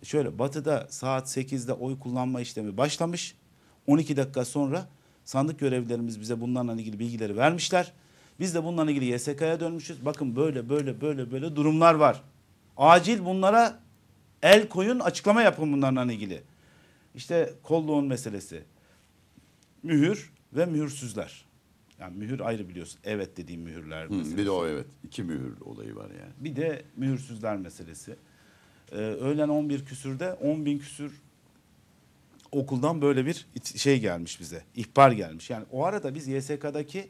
S2: şöyle batıda saat 8'de oy kullanma işlemi başlamış. 12 dakika sonra Sandık görevlilerimiz bize bunlarla ilgili bilgileri vermişler. Biz de bunlarla ilgili YSK'ya dönmüşüz. Bakın böyle böyle böyle böyle durumlar var. Acil bunlara el koyun açıklama yapın bunlarla ilgili. İşte kolluğun meselesi. Mühür ve mühürsüzler. Yani mühür ayrı biliyorsun. Evet dediğim mühürler Hı, bir de o evet. İki mühür olayı var yani. Bir de mühürsüzler meselesi. Ee, öğlen 11 küsürde 10 bin küsür okuldan böyle bir şey gelmiş bize. ihbar gelmiş. Yani o arada biz YSK'daki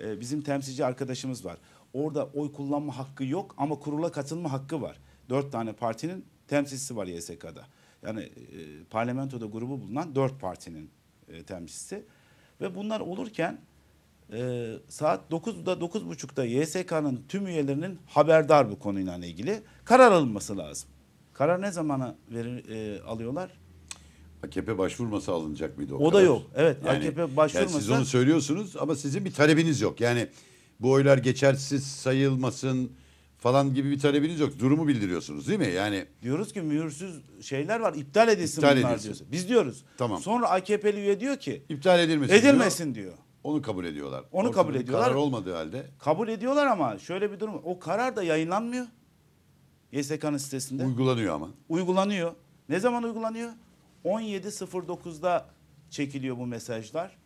S2: e, bizim temsilci arkadaşımız var. Orada oy kullanma hakkı yok ama kurula katılma hakkı var. Dört tane partinin temsilcisi var YSK'da. Yani e, parlamentoda grubu bulunan dört partinin e, temsilcisi. Ve bunlar olurken e, saat 9'da 9.30'da YSK'nın tüm üyelerinin haberdar bu konuyla ilgili karar alınması lazım. Karar ne zamana verir, e, alıyorlar?
S1: AKP başvurması alınacak mıydı o, o kadar? da yok. Evet yani, AKP başvurması. Yani siz onu söylüyorsunuz ama sizin bir talebiniz yok. Yani bu oylar geçersiz sayılmasın falan gibi bir talebiniz yok. Durumu bildiriyorsunuz değil mi? Yani diyoruz ki mühürsüz şeyler var iptal edilsin iptal bunlar edilsin. diyoruz.
S2: Biz diyoruz. Tamam. Sonra AKP'li üye diyor ki iptal edilmesin. Edilmesin diyor. diyor. Onu kabul ediyorlar. Onu Ortada kabul ediyorlar. Karar olmadığı halde. Kabul ediyorlar ama şöyle bir durum. O karar da yayınlanmıyor. YSK'nın sitesinde. Uygulanıyor ama. Uygulanıyor. Ne zaman uygulanıyor? 17.09'da çekiliyor bu mesajlar.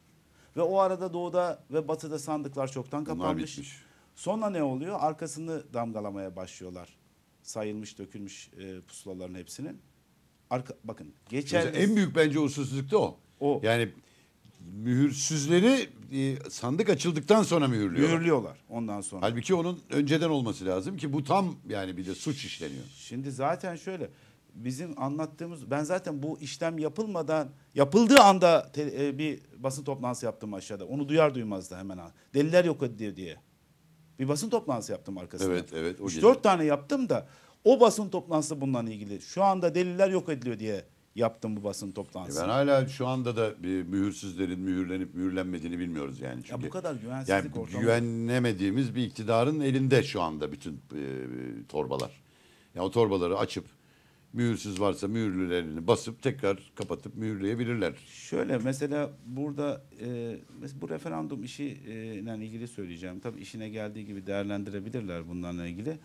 S2: Ve o arada doğuda ve batıda sandıklar çoktan kapanmış. Sonra ne oluyor? Arkasını damgalamaya başlıyorlar. Sayılmış, dökülmüş e, pusulaların hepsinin. Arka, bakın geçer. en büyük
S1: bence usulsüzlük de o. O. Yani mühürsüzleri e, sandık açıldıktan sonra mühürlüyor. mühürlüyorlar ondan sonra. Halbuki onun önceden olması lazım ki bu tam
S2: yani bir de suç işleniyor. Şimdi zaten şöyle bizim anlattığımız ben zaten bu işlem yapılmadan yapıldığı anda te, e, bir basın toplantısı yaptım aşağıda. Onu duyar duymazdı hemen ha. Deliler yok diye diye. Bir basın toplantısı yaptım arkasında. Evet evet. 3-4 tane yaptım da o basın toplantısı bununla ilgili. Şu anda deliller yok ediliyor diye yaptım bu basın e, toplantısını. Ben
S1: hala şu anda da mühürsüzlerin mühürlenip mühürlenmediğini bilmiyoruz yani. Çünkü ya bu kadar güvensizlik yani ortamı. Güvenemediğimiz bir iktidarın elinde şu anda bütün e, torbalar. Ya yani o torbaları açıp mühürsüz varsa mühürlülerini basıp tekrar kapatıp mühürleyebilirler. Şöyle
S2: mesela burada e, bu referandum işiyle e, ilgili söyleyeceğim. Tabii işine geldiği gibi değerlendirebilirler bunlarla ilgili.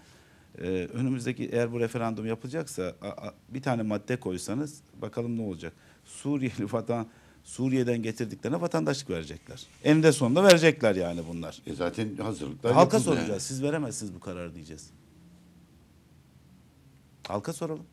S2: E, önümüzdeki eğer bu referandum yapılacaksa a, a, bir tane madde koysanız bakalım ne olacak. Suriyeli vatan Suriye'den getirdiklerine vatandaşlık verecekler. Eninde sonunda verecekler yani bunlar. E zaten hazırlıklar Halka soracağız. Yani. Siz veremezsiniz bu kararı diyeceğiz. Halka soralım.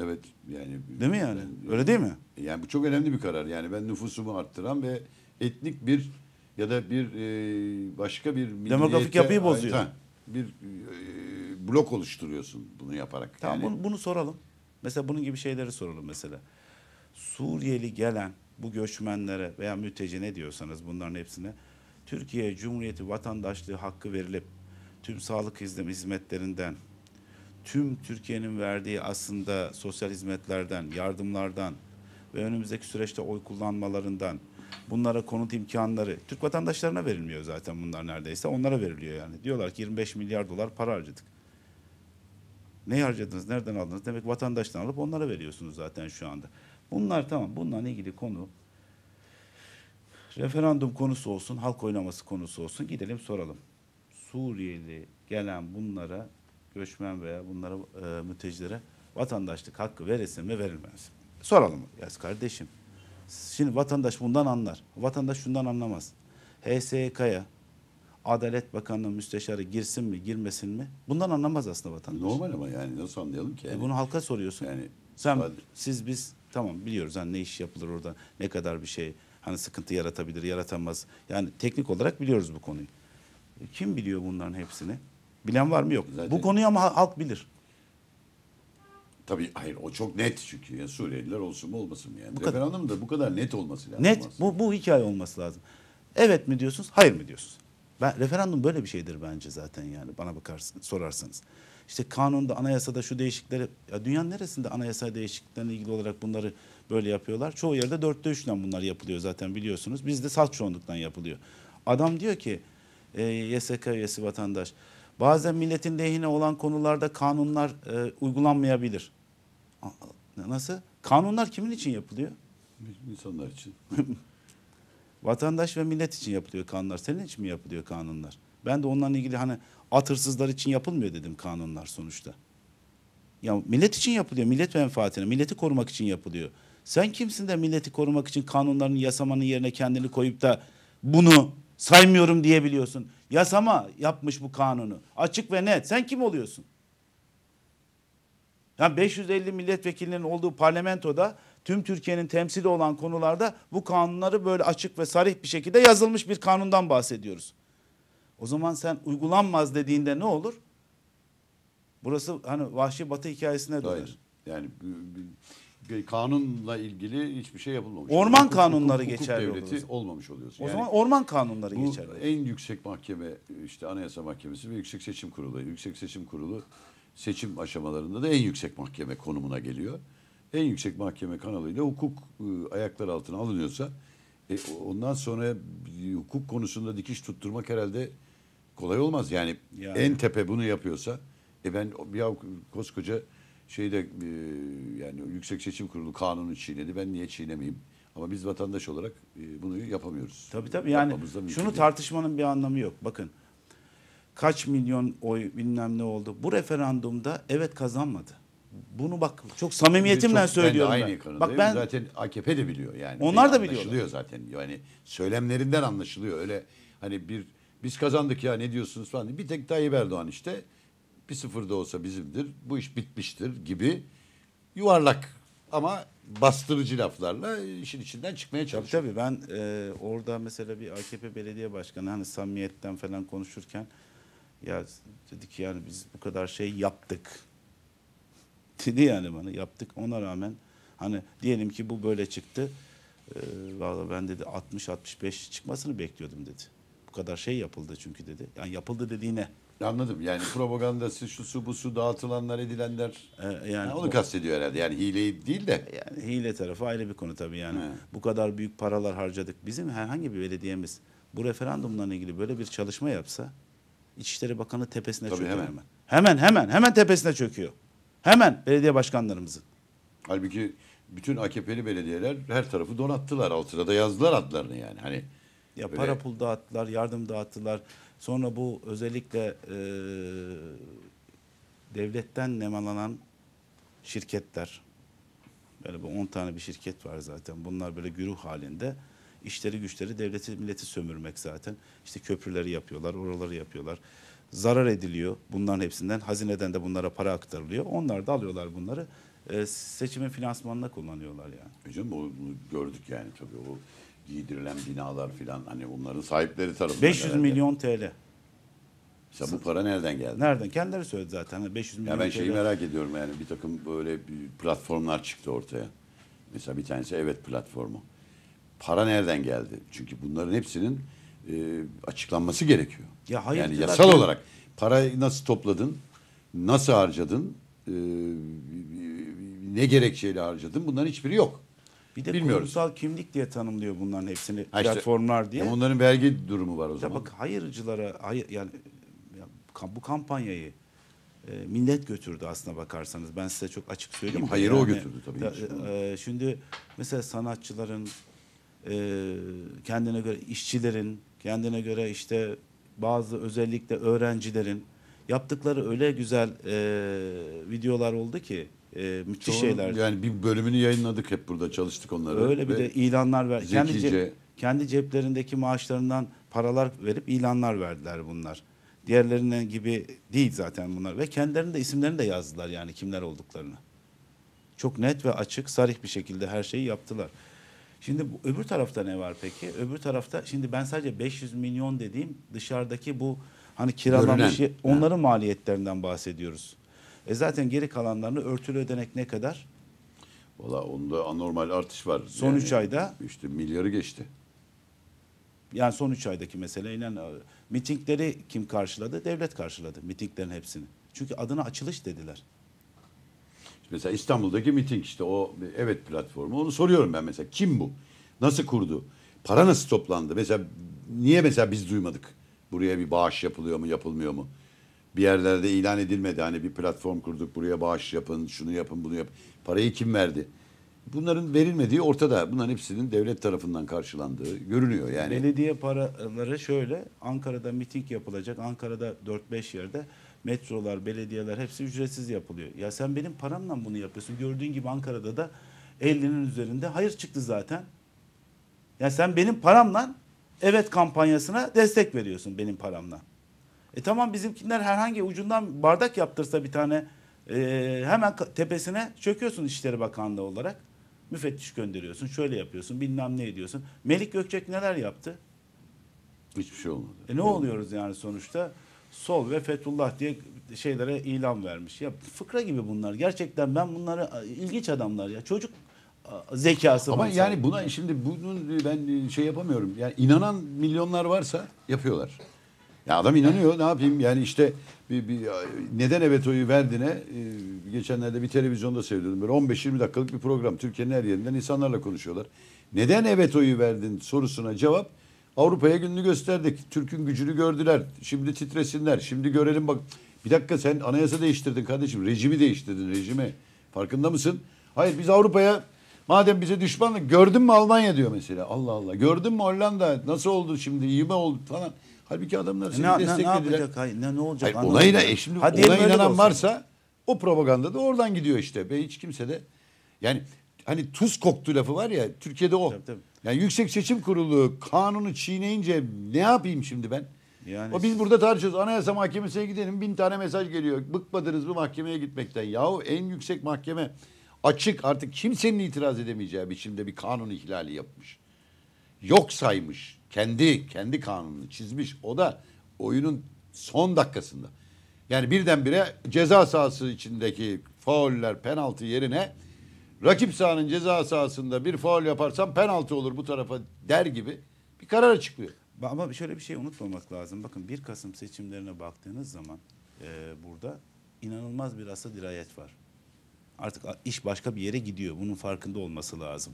S2: Evet yani. Değil mi yani?
S1: Ben, Öyle değil mi? Yani bu çok önemli bir karar. Yani ben nüfusumu arttıran ve etnik bir ya da bir e, başka bir demografik yapıyı bozuyor. Ait, ha, bir e,
S2: blok oluşturuyorsun bunu yaparak. Tamam yani. bunu, bunu soralım. Mesela bunun gibi şeyleri soralım mesela. Suriyeli gelen bu göçmenlere veya mülteci ne diyorsanız bunların hepsine Türkiye Cumhuriyeti vatandaşlığı hakkı verilip tüm sağlık hizmetlerinden tüm Türkiye'nin verdiği aslında sosyal hizmetlerden, yardımlardan ve önümüzdeki süreçte oy kullanmalarından bunlara konut imkanları Türk vatandaşlarına verilmiyor zaten bunlar neredeyse onlara veriliyor yani. Diyorlar ki 25 milyar dolar para harcadık. Ne harcadınız, nereden aldınız? Demek vatandaştan alıp onlara veriyorsunuz zaten şu anda. Bunlar tamam, bununla ilgili konu referandum konusu olsun, halk oylaması konusu olsun gidelim soralım. Suriyeli gelen bunlara göçmen veya bunlara e, mültecilere vatandaşlık hakkı verilsin mi verilmez. Soralım mı? Ya kardeşim şimdi vatandaş bundan anlar. Vatandaş şundan anlamaz. HSK'ya Adalet Bakanlığı müsteşarı girsin mi girmesin mi? Bundan anlamaz aslında vatandaş. Normal ama yani nasıl anlayalım ki? Yani? E bunu halka soruyorsun. Yani sen sadece... siz biz tamam biliyoruz hani ne iş yapılır orada ne kadar bir şey hani sıkıntı yaratabilir yaratamaz. Yani teknik olarak biliyoruz bu konuyu. E, kim biliyor bunların hepsini? Bilen var mı yok. Zaten... Bu konuyu ama halk bilir. Tabii hayır o çok net çünkü yani Suriyeliler
S1: olsun mu olmasın mı yani. Bu Referandum da bu kadar net olması lazım. Net
S2: bu, bu hikaye olması lazım. Evet mi diyorsunuz hayır mı diyorsunuz. Ben, referandum böyle bir şeydir bence zaten yani bana bakarsın sorarsanız. İşte kanunda anayasada şu değişikleri ya dünyanın neresinde anayasa değişikliklerine ilgili olarak bunları böyle yapıyorlar. Çoğu yerde dörtte üçten bunlar yapılıyor zaten biliyorsunuz. Bizde salt çoğunluktan yapılıyor. Adam diyor ki e, YSK üyesi vatandaş Bazen milletin lehine olan konularda kanunlar e, uygulanmayabilir. Nasıl? Kanunlar kimin için yapılıyor? İnsanlar için. Vatandaş ve millet için yapılıyor kanunlar. Senin için mi yapılıyor kanunlar? Ben de onlarla ilgili hani atırsızlar için yapılmıyor dedim kanunlar sonuçta. Ya millet için yapılıyor. Millet menfaatine, milleti korumak için yapılıyor. Sen kimsin de milleti korumak için kanunların yasamanın yerine kendini koyup da bunu saymıyorum diyebiliyorsun. Yasama yapmış bu kanunu. Açık ve net. Sen kim oluyorsun? Yani 550 milletvekilinin olduğu parlamentoda tüm Türkiye'nin temsili olan konularda bu kanunları böyle açık ve sarih bir şekilde yazılmış bir kanundan bahsediyoruz. O zaman sen uygulanmaz dediğinde ne olur? Burası hani vahşi batı hikayesine döner. Yani kanunla
S1: ilgili hiçbir şey yapılmamış. Orman hukuk, kanunları hukuk, hukuk geçerli devleti oluyoruz. olmamış oluyorsun. O yani zaman orman kanunları bu geçerli. En yüksek mahkeme işte Anayasa Mahkemesi ve Yüksek Seçim Kurulu. Yüksek Seçim Kurulu seçim aşamalarında da en yüksek mahkeme konumuna geliyor. En yüksek mahkeme kanalıyla hukuk e, ayaklar altına alınıyorsa e, ondan sonra hukuk konusunda dikiş tutturmak herhalde kolay olmaz. Yani, yani. en tepe bunu yapıyorsa e ben ya koskoca şeyde e, yani Yüksek Seçim Kurulu kanunu çiğnedi. Ben niye çiğnemeyeyim? Ama biz vatandaş olarak e, bunu yapamıyoruz. Tabii tabii yani şunu
S2: tartışmanın bir anlamı yok. Bakın kaç milyon oy bilmem ne oldu. Bu referandumda evet kazanmadı. Bunu bak çok samimiyetimle çok, söylüyorum ben. De aynı ben. Bak ben zaten
S1: AKP de biliyor yani. Onlar da biliyor. Anlaşılıyor zaten. Yani söylemlerinden anlaşılıyor. Öyle hani bir biz kazandık ya ne diyorsunuz falan. Bir tek Tayyip Erdoğan işte bir sıfır da olsa bizimdir. Bu iş bitmiştir gibi
S2: yuvarlak ama bastırıcı laflarla işin içinden çıkmaya çalışıyor. Tabii, tabii ben e, orada mesela bir AKP belediye başkanı hani samimiyetten falan konuşurken ya dedi ki yani biz bu kadar şey yaptık. Dedi yani bana yaptık ona rağmen hani diyelim ki bu böyle çıktı. E, Valla ben dedi 60-65 çıkmasını bekliyordum dedi. Bu kadar şey yapıldı çünkü dedi. Yani yapıldı dediğine Anladım. Yani propagandası,
S1: bu su dağıtılanlar, edilenler.
S2: Ee, yani ha, onu o, kastediyor herhalde. Yani hile değil de. Yani hile tarafı ayrı bir konu tabii yani. He. Bu kadar büyük paralar harcadık. Bizim herhangi bir belediyemiz bu referandumlarla ilgili böyle bir çalışma yapsa İçişleri Bakanı tepesine tabii çöküyor hemen. hemen. Hemen hemen hemen tepesine çöküyor. Hemen belediye başkanlarımızın. Halbuki bütün
S1: AKP'li belediyeler her tarafı donattılar. Altına da yazdılar adlarını yani. Hani ya böyle... para
S2: pul dağıttılar, yardım dağıttılar. Sonra bu özellikle e, devletten nemalanan şirketler, böyle bu 10 tane bir şirket var zaten. Bunlar böyle güruh halinde. işleri güçleri devleti milleti sömürmek zaten. İşte köprüleri yapıyorlar, oraları yapıyorlar. Zarar ediliyor bunların hepsinden. Hazineden de bunlara para aktarılıyor. Onlar da alıyorlar bunları. E, seçimin finansmanına kullanıyorlar yani. Hocam e onu gördük yani tabii o giydirilen binalar filan hani bunların sahipleri
S1: tarafından. 500 herhalde.
S2: milyon TL. Mesela bu para nereden geldi? Nereden? Kendileri söyledi zaten. 500 hani milyon ya ben şeyi TL. merak
S1: ediyorum yani bir takım böyle bir platformlar çıktı ortaya. Mesela bir tanesi evet platformu. Para nereden geldi? Çünkü bunların hepsinin e, açıklanması gerekiyor.
S2: Ya hayır. Yani yasal zaten... olarak
S1: parayı nasıl topladın? Nasıl harcadın? E, ne gerekçeyle harcadın? Bunların hiçbiri yok. Bir de Bilmiyoruz.
S2: kurumsal kimlik diye tanımlıyor bunların hepsini ha işte, platformlar diye. Ama e, onların vergi durumu var o zaman. ya Bak hayırcılara hayır, yani ya, bu kampanyayı e, millet götürdü aslına bakarsanız. Ben size çok açık söyleyeyim. Hayırı yani, o götürdü tabii. Da, şey e, e, şimdi mesela sanatçıların e, kendine göre işçilerin kendine göre işte bazı özellikle öğrencilerin yaptıkları öyle güzel e, videolar oldu ki e, müthiş Çoğun, şeyler. Yani bir
S1: bölümünü yayınladık hep burada çalıştık
S2: onlara. Öyle bir de ilanlar ver. Kendi, cep, kendi ceplerindeki maaşlarından paralar verip ilanlar verdiler bunlar. Diğerlerinden gibi değil zaten bunlar ve kendilerinin de isimlerini de yazdılar yani kimler olduklarını. Çok net ve açık, sarih bir şekilde her şeyi yaptılar. Şimdi bu, öbür tarafta ne var peki? Öbür tarafta şimdi ben sadece 500 milyon dediğim dışarıdaki bu hani kiralamış onların maliyetlerinden bahsediyoruz. E zaten geri kalanlarını örtülü ödenek ne kadar? Valla onda anormal artış var. Son yani, ayda? İşte milyarı geçti. Yani son 3 aydaki meseleyle mitingleri kim karşıladı? Devlet karşıladı mitinglerin hepsini. Çünkü adına açılış dediler.
S1: Mesela İstanbul'daki miting işte o evet platformu onu soruyorum ben mesela kim bu? Nasıl kurdu? Para nasıl toplandı? Mesela niye mesela biz duymadık? Buraya bir bağış yapılıyor mu yapılmıyor mu? bir yerlerde ilan edilmedi. Hani bir platform kurduk buraya bağış yapın, şunu yapın, bunu yap Parayı kim verdi? Bunların verilmediği ortada.
S2: Bunların hepsinin devlet tarafından karşılandığı görünüyor yani. Belediye paraları şöyle Ankara'da miting yapılacak. Ankara'da 4-5 yerde metrolar, belediyeler hepsi ücretsiz yapılıyor. Ya sen benim paramla bunu yapıyorsun. Gördüğün gibi Ankara'da da 50'nin üzerinde hayır çıktı zaten. Ya sen benim paramla evet kampanyasına destek veriyorsun benim paramla. E tamam bizimkiler herhangi ucundan bardak yaptırsa bir tane e, hemen tepesine çöküyorsun İşleri Bakanlığı olarak. Müfettiş gönderiyorsun, şöyle yapıyorsun, bilmem ne ediyorsun. Melik Gökçek neler yaptı? Hiçbir şey olmadı. E ne oluyoruz yani sonuçta? Sol ve Fethullah diye şeylere ilan vermiş. Ya fıkra gibi bunlar. Gerçekten ben bunları ilginç adamlar ya. Çocuk zekası Ama yani buna
S1: şimdi bunun ben şey yapamıyorum. Yani inanan milyonlar varsa yapıyorlar. Ya adam inanıyor ne yapayım yani işte bir, bir, neden evet oyu verdiğine e, geçenlerde bir televizyonda seyrediyordum. Böyle 15-20 dakikalık bir program Türkiye'nin her yerinden insanlarla konuşuyorlar. Neden evet oyu verdin sorusuna cevap Avrupa'ya gününü gösterdik. Türk'ün gücünü gördüler. Şimdi titresinler. Şimdi görelim bak. Bir dakika sen anayasa değiştirdin kardeşim. Rejimi değiştirdin rejimi. Farkında mısın? Hayır biz Avrupa'ya madem bize düşmanlık gördün mü Almanya diyor mesela. Allah Allah. Gördün mü Hollanda nasıl oldu şimdi iyi mi oldu falan. Halbuki adamlar e seni ne, desteklediler. Ne, ne ne, ne olacak? Hayır, ona, inan, e, şimdi Hadi ona inanan varsa o propaganda da oradan gidiyor işte. Ve hiç kimse de yani hani tuz koktu lafı var ya Türkiye'de o. Tabii, tabii. Yani Yüksek Seçim Kurulu kanunu çiğneyince ne yapayım şimdi ben? Yani o biz burada tartışıyoruz. Anayasa Mahkemesi'ne gidelim. Bin tane mesaj geliyor. Bıkmadınız mı mahkemeye gitmekten? Yahu en yüksek mahkeme açık artık kimsenin itiraz edemeyeceği biçimde bir kanun ihlali yapmış. Yok saymış. Kendi kendi kanununu çizmiş. O da oyunun son dakikasında. Yani birdenbire ceza sahası içindeki fauller penaltı yerine rakip sahanın ceza sahasında bir faul yaparsam penaltı olur bu tarafa der gibi
S2: bir karara açıklıyor. Ama şöyle bir şey unutmamak lazım. Bakın 1 Kasım seçimlerine baktığınız zaman e, burada inanılmaz bir asa dirayet var. Artık iş başka bir yere gidiyor. Bunun farkında olması lazım.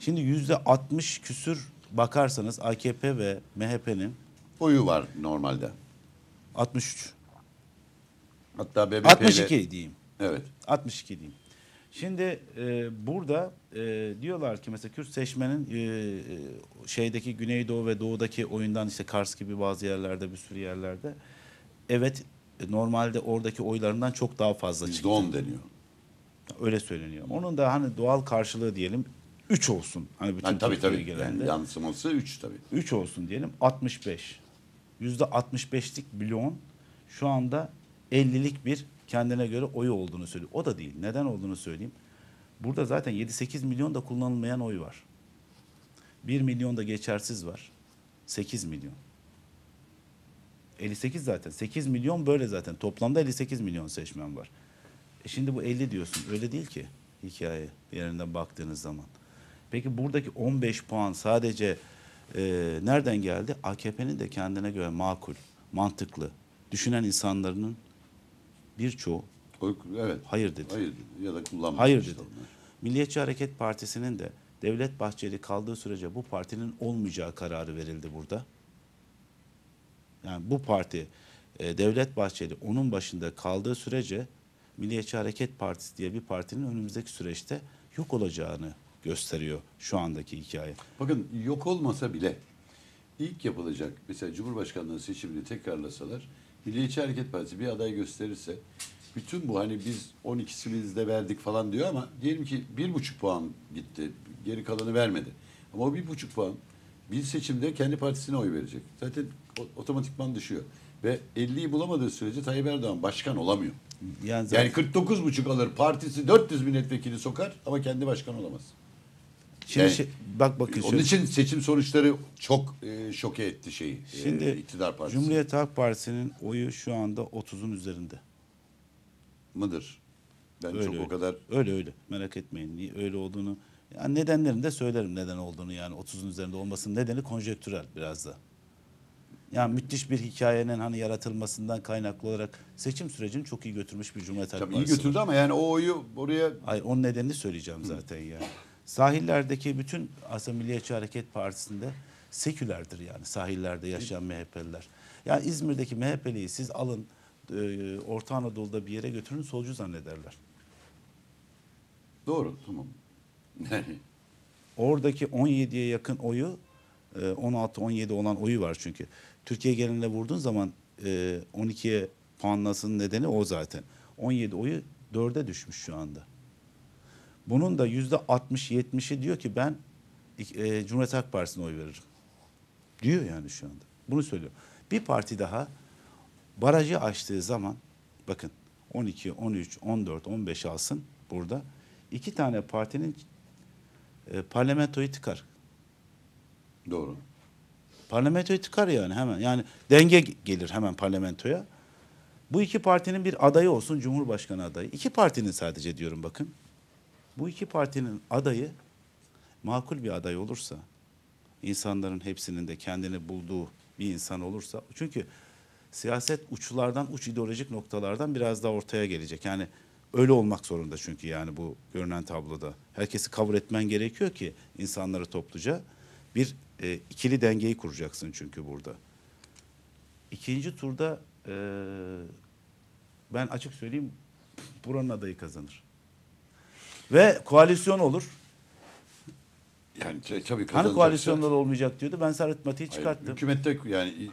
S2: Şimdi yüzde 60 küsür bakarsanız AKP ve MHP'nin oyu var normalde. 63. Hatta BBP 62 ile... diyeyim. Evet. 62 diyeyim. Şimdi e, burada e, diyorlar ki mesela Kürt seçmenin e, e, şeydeki Güneydoğu ve Doğu'daki oyundan işte Kars gibi bazı yerlerde bir sürü yerlerde evet e, normalde oradaki oylarından çok daha fazla çıktı. %10 deniyor. Öyle söyleniyor. Onun da hani doğal karşılığı diyelim 3 olsun. Hani bütün yani tabii tabii. Yani yansıması 3 tabii. 3 olsun diyelim. 65. %65'lik bloğun şu anda 50'lik bir kendine göre oyu olduğunu söylüyor. O da değil. Neden olduğunu söyleyeyim. Burada zaten 7-8 milyon da kullanılmayan oy var. 1 milyon da geçersiz var. 8 milyon. 58 zaten. 8 milyon böyle zaten. Toplamda 58 milyon seçmen var. E şimdi bu 50 diyorsun. Öyle değil ki hikaye yerinden baktığınız zaman. Peki buradaki 15 puan sadece e, nereden geldi? AKP'nin de kendine göre makul, mantıklı, düşünen insanların birçoğu Oy, evet. hayır dedi. Hayır dedi. ya da kullanmadı. Hayır dedi. Milliyetçi Hareket Partisi'nin de Devlet Bahçeli kaldığı sürece bu partinin olmayacağı kararı verildi burada. Yani bu parti e, Devlet Bahçeli onun başında kaldığı sürece Milliyetçi Hareket Partisi diye bir partinin önümüzdeki süreçte yok olacağını gösteriyor şu andaki hikaye. Bakın yok olmasa bile ilk yapılacak
S1: mesela Cumhurbaşkanlığı seçimini tekrarlasalar Milliyetçi Hareket Partisi bir aday gösterirse bütün bu hani biz 12'sini de verdik falan diyor ama diyelim ki bir buçuk puan gitti. Geri kalanı vermedi. Ama o bir buçuk puan bir seçimde kendi partisine oy verecek. Zaten otomatikman düşüyor. Ve 50'yi bulamadığı sürece Tayyip Erdoğan başkan olamıyor. Yani, zaten... yani 49,5 alır partisi 400 milletvekili sokar ama kendi başkan olamaz.
S2: Şimdi yani, şey, bak bakın. Onun için seçim sonuçları çok e, şoke etti şeyi. E, Şimdi e, iktidar partisi. Cumhuriyet Halk Partisi'nin oyu şu anda 30'un üzerinde. Mıdır? Ben öyle, çok öyle. o kadar öyle öyle merak etmeyin. Niye öyle olduğunu yani nedenlerini de söylerim neden olduğunu yani 30'un üzerinde olmasının nedeni konjektürel biraz da. Yani müthiş bir hikayenin hani yaratılmasından kaynaklı olarak seçim sürecini çok iyi götürmüş bir Cumhuriyet Halk Partisi. Tabii iyi götürdü var. ama yani o oyu oraya... Hayır onun nedenini söyleyeceğim zaten yani. Sahillerdeki bütün aslında Milliyetçi Hareket Partisi'nde sekülerdir yani sahillerde yaşayan MHP'liler. Yani İzmir'deki MHP'liyi siz alın e, Orta Anadolu'da bir yere götürün solcu zannederler. Doğru tamam. Yani. Oradaki 17'ye yakın oyu 16-17 e, olan oyu var çünkü. Türkiye geneline vurduğun zaman 12'ye e, puanlasının nedeni o zaten. 17 oyu 4'e düşmüş şu anda. Bunun da yüzde 60-70'i diyor ki ben e, Cumhuriyet Halk Partisi'ne oy veririm. Diyor yani şu anda. Bunu söylüyor. Bir parti daha barajı açtığı zaman bakın 12, 13, 14, 15 alsın burada. iki tane partinin e, parlamentoyu tıkar. Doğru. Parlamentoyu tıkar yani hemen. Yani denge gelir hemen parlamentoya. Bu iki partinin bir adayı olsun Cumhurbaşkanı adayı. İki partinin sadece diyorum bakın. Bu iki partinin adayı makul bir aday olursa, insanların hepsinin de kendini bulduğu bir insan olursa, çünkü siyaset uçlardan, uç ideolojik noktalardan biraz daha ortaya gelecek. Yani öyle olmak zorunda çünkü yani bu görünen tabloda. Herkesi kabul etmen gerekiyor ki insanları topluca bir e, ikili dengeyi kuracaksın çünkü burada. İkinci turda e, ben açık söyleyeyim buranın adayı kazanır. Ve koalisyon olur.
S1: Yani tabii hani kazanacaksa. Hani koalisyonlar
S2: olmayacak diyordu. Ben Serhat Matik'i çıkarttım. Hayır, hükümette
S1: yani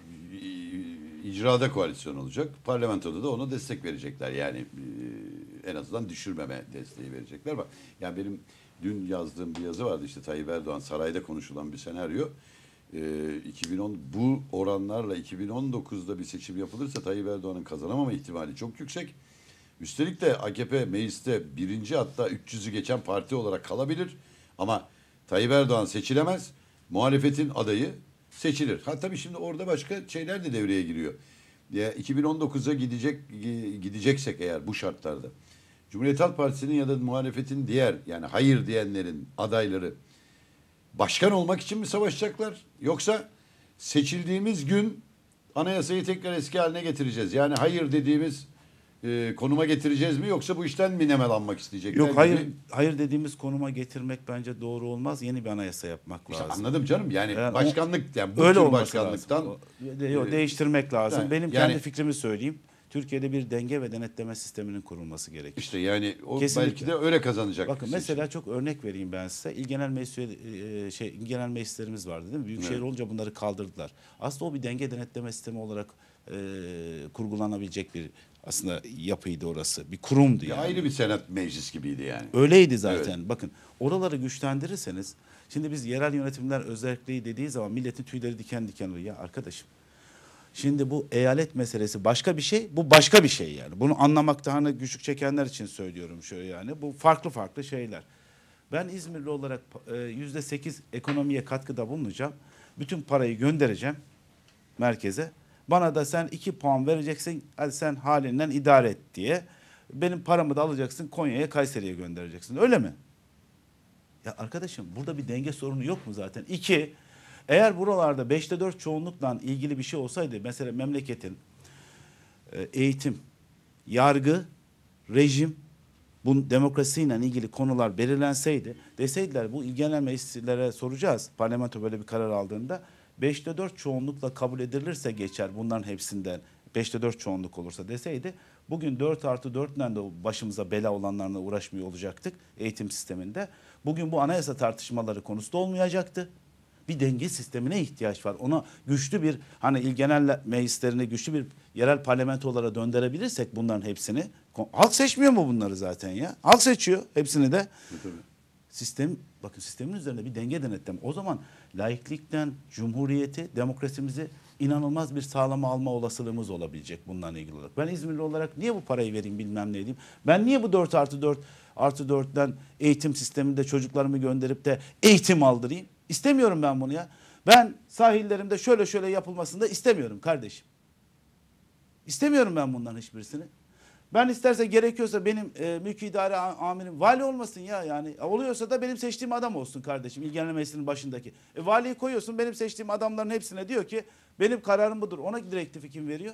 S1: icrada koalisyon olacak. Parlamentoda da ona destek verecekler. Yani e, en azından düşürmeme desteği verecekler. Bak yani benim dün yazdığım bir yazı vardı işte Tayyip Erdoğan sarayda konuşulan bir senaryo. 2010 e, bu oranlarla 2019'da bir seçim yapılırsa Tayyip Erdoğan'ın kazanamama ihtimali çok yüksek. Üstelik de AKP mecliste birinci hatta 300'ü geçen parti olarak kalabilir. Ama Tayyip Erdoğan seçilemez. Muhalefetin adayı seçilir. Ha tabii şimdi orada başka şeyler de devreye giriyor. Ya 2019'a gidecek gideceksek eğer bu şartlarda Cumhuriyet Halk Partisi'nin ya da muhalefetin diğer yani hayır diyenlerin adayları başkan olmak için mi savaşacaklar yoksa seçildiğimiz gün anayasayı tekrar eski haline getireceğiz. Yani hayır dediğimiz e, konuma getireceğiz mi yoksa bu işten mi nemalanmak isteyecekler? Yok hayır gibi.
S2: hayır dediğimiz konuma getirmek bence doğru olmaz. Yeni bir anayasa yapmak işte lazım. Anladım canım. Yani, yani başkanlık yani bu öyle tür başkanlıktan lazım. Yok, e, değiştirmek lazım. Yani, Benim yani, kendi fikrimi söyleyeyim. Türkiye'de bir denge ve denetleme sisteminin kurulması gerekir. İşte yani o Kesinlikle. belki de öyle kazanacak. Bakın mesela çok örnek vereyim ben size. İl genel meclis e, e, şey il genel meclislerimiz vardı değil mi? Büyükşehir evet. olunca bunları kaldırdılar. Aslında o bir denge denetleme sistemi olarak e, kurgulanabilecek bir aslında yapıydı orası. Bir kurumdu yani. Ayrı bir senat meclis gibiydi yani. Öyleydi zaten. Evet. Bakın oraları güçlendirirseniz şimdi biz yerel yönetimler özelliği dediği zaman milletin tüyleri diken diken oluyor. Ya arkadaşım Şimdi bu eyalet meselesi başka bir şey, bu başka bir şey yani. Bunu anlamakta hani güçlük çekenler için söylüyorum şöyle yani. Bu farklı farklı şeyler. Ben İzmirli olarak e, yüzde sekiz ekonomiye katkıda bulunacağım. Bütün parayı göndereceğim merkeze. Bana da sen iki puan vereceksin. Hadi sen halinden idare et diye. Benim paramı da alacaksın Konya'ya Kayseri'ye göndereceksin. Öyle mi? Ya arkadaşım burada bir denge sorunu yok mu zaten? İki, eğer buralarda beşte dört çoğunlukla ilgili bir şey olsaydı mesela memleketin e, eğitim, yargı, rejim, bu demokrasiyle ilgili konular belirlenseydi deseydiler bu il genel meclislere soracağız parlamento böyle bir karar aldığında 5'te 4 çoğunlukla kabul edilirse geçer bunların hepsinden 5'te 4 çoğunluk olursa deseydi bugün 4 artı 4'den de başımıza bela olanlarla uğraşmıyor olacaktık eğitim sisteminde. Bugün bu anayasa tartışmaları konusu da olmayacaktı. Bir denge sistemine ihtiyaç var. Ona güçlü bir hani il genel meclislerini güçlü bir yerel parlamentolara döndürebilirsek bunların hepsini. Halk seçmiyor mu bunları zaten ya? Halk seçiyor hepsini de. E, Sistem bakın sistemin üzerinde bir denge denetlem. O zaman laiklikten cumhuriyeti, demokrasimizi inanılmaz bir sağlama alma olasılığımız olabilecek bundan ilgili olarak. Ben İzmirli olarak niye bu parayı vereyim bilmem ne edeyim. Ben niye bu 4 artı 4 artı 4'ten eğitim sisteminde çocuklarımı gönderip de eğitim aldırayım. İstemiyorum ben bunu ya. Ben sahillerimde şöyle şöyle yapılmasını da istemiyorum kardeşim. İstemiyorum ben bundan hiçbirisini. Ben isterse gerekiyorsa benim e, mülki idare amirim vali olmasın ya yani. Oluyorsa da benim seçtiğim adam olsun kardeşim ilgilenme meclisinin başındaki. E, valiyi koyuyorsun benim seçtiğim adamların hepsine diyor ki benim kararım budur. Ona direktifi kim veriyor?